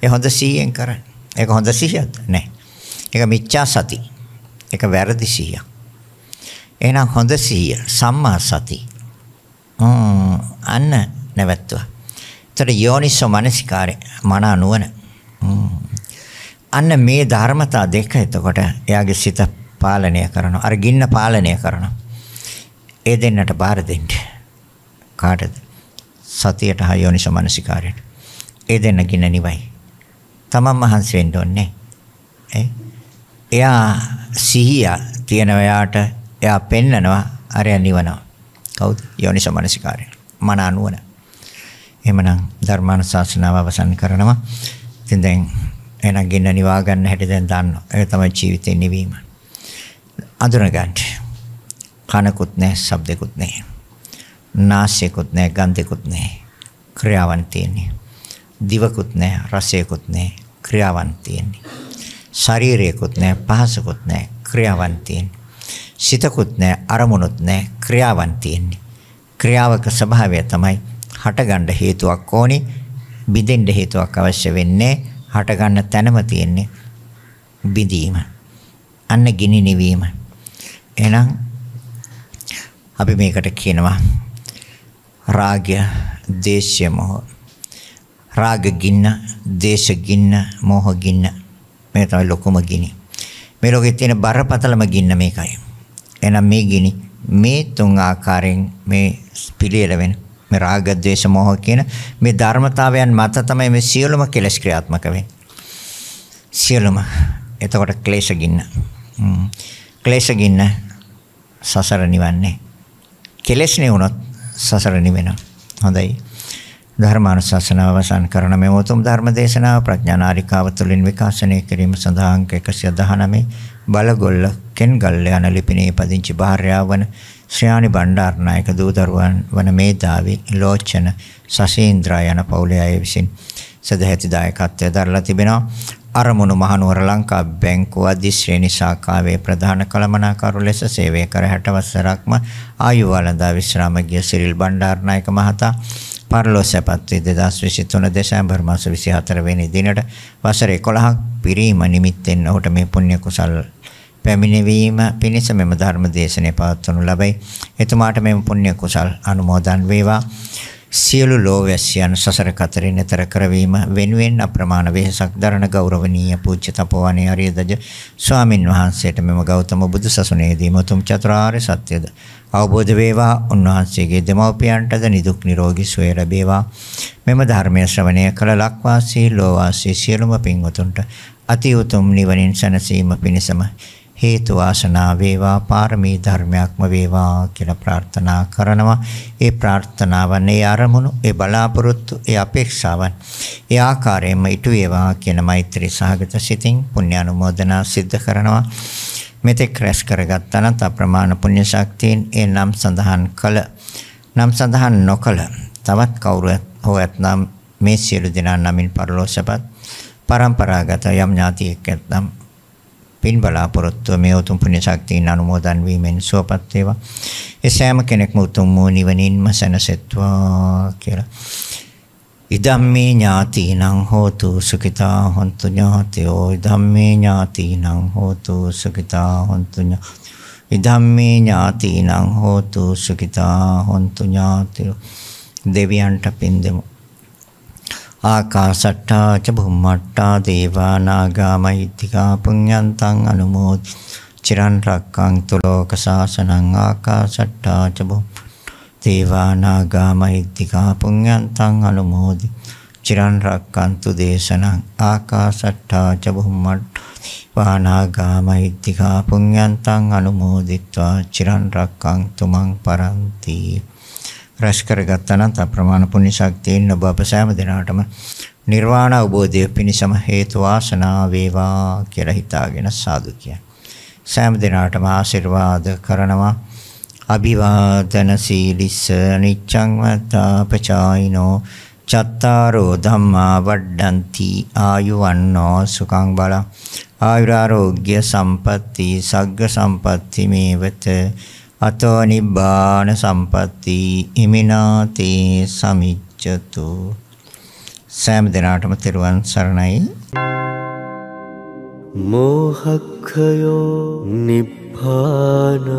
ඒ හොඳ සිහියෙන් කරන්නේ. ඒක හොඳ සිහියක්ද? නැහැ. ඒක මිච්ඡා සති. ඒක වැරදි සිහියක්. එහෙනම් හොඳ සිහිය සම්මා සති. ම්ම් අන්න නැවැත්තුවා. ඒතර යෝනිසෝ මනසිකාරේ මන නුවණ. ම්ම් අන්න මේ ධර්මතා දෙක එතකොට එයාගේ සිත පාලනය කරනවා. අර ගින්න පාලනය කරනවා. ඒ දෙන්නට බාර දෙන්න. කාටද? සතියට හා යෝනිස මනසිකාරයට. ඒ දෙන්න ගින්න නිවයි. තමන් මහන්සි වෙන්න ඕනේ. ඒ එයා සිහිය තියෙන එයාට එයා පෙන්නනවා අරය නිවනවා. කවුද? යෝනිස මනසිකාරය. මන අනුවන. එහෙමනම් ධර්මානුශාසනාව අවසන් කරනවා. ඉතින් දැන් එහෙනම් ගින්න නිවා ගන්න හැටි දැන් දන්නවා. ඒක තමයි ජීවිතේ නිවීම. අඳුන ගන්න. කනකුත් නැහැ, ශබ්දෙකුත් නැහැ. නාසයකුත් නැහැ, ගන්ධෙකුත් නැහැ. ක්‍රියාවන් තියෙන්නේ. දිවකුත් නැහැ, රසයකුත් නැහැ. ක්‍රියාවන් තියෙන්නේ. ශරීරයකුත් නැහැ, පහසකුත් නැහැ. ක්‍රියාවන් තියෙන්නේ. සිතකුත් නැහැ, අරමුණුත් නැහැ. ක්‍රියාවන් තියෙන්නේ. ක්‍රියාවක ස්වභාවය තමයි හටගන්න හේතුවක් ඕනේ. බිඳෙන්න හේතුවක් අවශ්‍ය වෙන්නේ. හට ගන්න තැනම තියෙන්නේ බිඳීම. අන්න ගිනි නිවීම. එහෙනම් අපි මේකට කියනවා රාගය, දේශය, මොහ. රාග ගින්න, දේශ ගින්න, මොහ ගින්න. මේ තමයි ලොකුම ගිනි. මේ ලෝකේ තියෙන බරපතලම ගින්න මේකයි. එහෙනම් මේ ගිනි මේ තුන් ආකාරයෙන් මේ පිළියෙල වෙනවා. මේ රාග, ద్వේෂ, මෝහ කියන මේ ධර්මතාවයන් මත තමයි මේ සියලුම කෙලස් ක්‍රියාත්මක වෙන්නේ. සියලුම. එතකොට ක්ලේශ ගින්න. ක්ලේශ ගින්න සසර නිවන්නේ. කෙලස් නිවුනොත් සසර නිවෙනවා. හොඳයි. ධර්මානුශාසනාව අවසන් කරන මේ උතුම් ධර්ම දේශනාව ප්‍රඥානාරිකාව තුළින් විකාශනය කිරීම සඳහා අංක 119 බලගොල්ල කෙන්ගල්ල යන ලිපිණේ පදිංචි භාර්යාව වන ශ්‍රේයානි බණ්ඩාරනායක දූදරුවන් වන මේධාවි ලෝචන සශීන්ද්‍රා යන පවුලේ අය විසින් සදැහැති දායකත්වය දරලා තිබෙනවා. අරමුණු මහනුවර ලංකා බැංකුව අධිශ්‍රේණි ශාඛාවේ ප්‍රධාන කළමනාකරු ලෙස සේවය කර 60 වසරක්ම ආයු වළඳා විශ්‍රාම ගිය සිරිල් බණ්ඩාරනායක මහතා පරලෝසපත් වී 2023 දෙසැම්බර් මාස 24 වෙනි දිනට වසර 11ක් පිරීම නිමිත්තෙන් ඔහුට මේ පුණ්‍ය කුසල් පැමිණවීම පිණිස මෙම ධර්ම දේශනය පවත්වනු ලබයි. එතුමාට මෙම පුණ්‍ය කුසල් අනුමෝදන් වේවා. සියලු ලෝවැසියන් සසර කතරෙන් එතර කරවීම වෙනුවෙන් අප්‍රමාණ වෙහසක් දරන ගෞරවනීය පූජ්‍ය තපෝවනේ ආරියදජ ස්වාමින් වහන්සේට මෙම ගෞතම බුදු සසුනේදීම උතුම් චතුරාර්ය සත්‍යද අවබෝධ වේවා උන්වහන්සේගේ දෙමව්පියන්ටද නිදුක් නිරෝගී සුවය ලැබේවා මෙම ධර්මය ශ්‍රවණය කළ ලක්වාසී ලෝවාසී සියලුම පින්වතුන්ට අති උතුම් නිවනින් සැනසීම පිණිසම හේතු වාසනා වේවා පාරමී ධර්මයක්ම වේවා කියලා ප්‍රාර්ථනා කරනවා. ඒ ප්‍රාර්ථනාවන් ඒ අරමුණු, ඒ බලාපොරොත්තු, ඒ අපේක්ෂාවන් ඒ ආකාරයෙන්ම ඉටු වේවා කියන මෛත්‍රී සහගත සිතින් පුණ්‍ය අනුමෝදනා සිද්ධ කරනවා. මෙතෙක් රැස් කරගත් අනන්ත අප්‍රමාණ පුණ්‍ය ශක්තියින් ඒ නම් සඳහන් කළ නම් සඳහන් නොකළ තවත් කවුරු හෝ ඇතනම් මේ සියලු දෙනා නමින් පරලෝසපත් පරම්පරාගත යම් ඥාතියෙක් ඇතනම් පින් බලාපොරොත්තුව මේ උතුම් පුණ්‍ය ශක්තියින් අනුමෝදන් වීමෙන් සුවපත් වේවා. ඒ සෑම කෙනෙක්ම උතුම් වූ නිවනින්ම සැනසෙත්වා කියලා. ඉදම්මේ ඥාතිනං හෝතු සුඛිතා හොන්තු ඥාතයෝ ඉදම්මේ ඥාතිනං හෝතු සුඛිතා හොන්තු ඉදම්මේ ඥාතිනං හෝතු සුඛිතා හොන්තු ඥාතයෝ දෙවියන්ට පින් දෙමු ආකාසට්ටා ච බුම්මට්ටා දේවානාගා මහිත්‍තිකා පුඤ්ඤන්තං අනුමෝද චිරන් රක්ඛන්තු ලෝක සාසනං ආකාසට්ටා ච දේවානාගා මහිත්‍තිකා පුඤ්ඤන්තං අනුමෝදි චිරන් රක්ඛන්තු දේශනං ආකාසට්ටා ච බුම්මට්ටා වානාගා මහිත්‍තිකා පුඤ්ඤන්තං අනුමෝදිත්වා චිරන් රක්ඛන්තු මං පරන්ති රැස් කරගත්තා නම් අප්‍රමාණ පුණ්‍ය ශක්තියෙන් ඔබ අප සෑම දිනාටම නිර්වාණ අවබෝධය පිණිසම හේතු වාසනා වේවා කියලා හිතාගෙන සාදු කියන. සෑම දිනාටම ආශිර්වාද කරනවා. අභිවාදන සීලිස නිච්ඡං වත්තා පචායිනෝ චත්තාරෝ ධම්මා වඩ්ඩಂತಿ ආයුවන්නෝ සුඛං බල ආයුරාෝග්‍ය සම්පatti සග්ග සම්පatti මේවත අතෝ නිබ්බාන සම්පatti හිමිනාති සමිච්ඡතු සෑම දිනාටම තෙරුවන් සරණයි මෝහක්ඛයෝ නිබ්බානං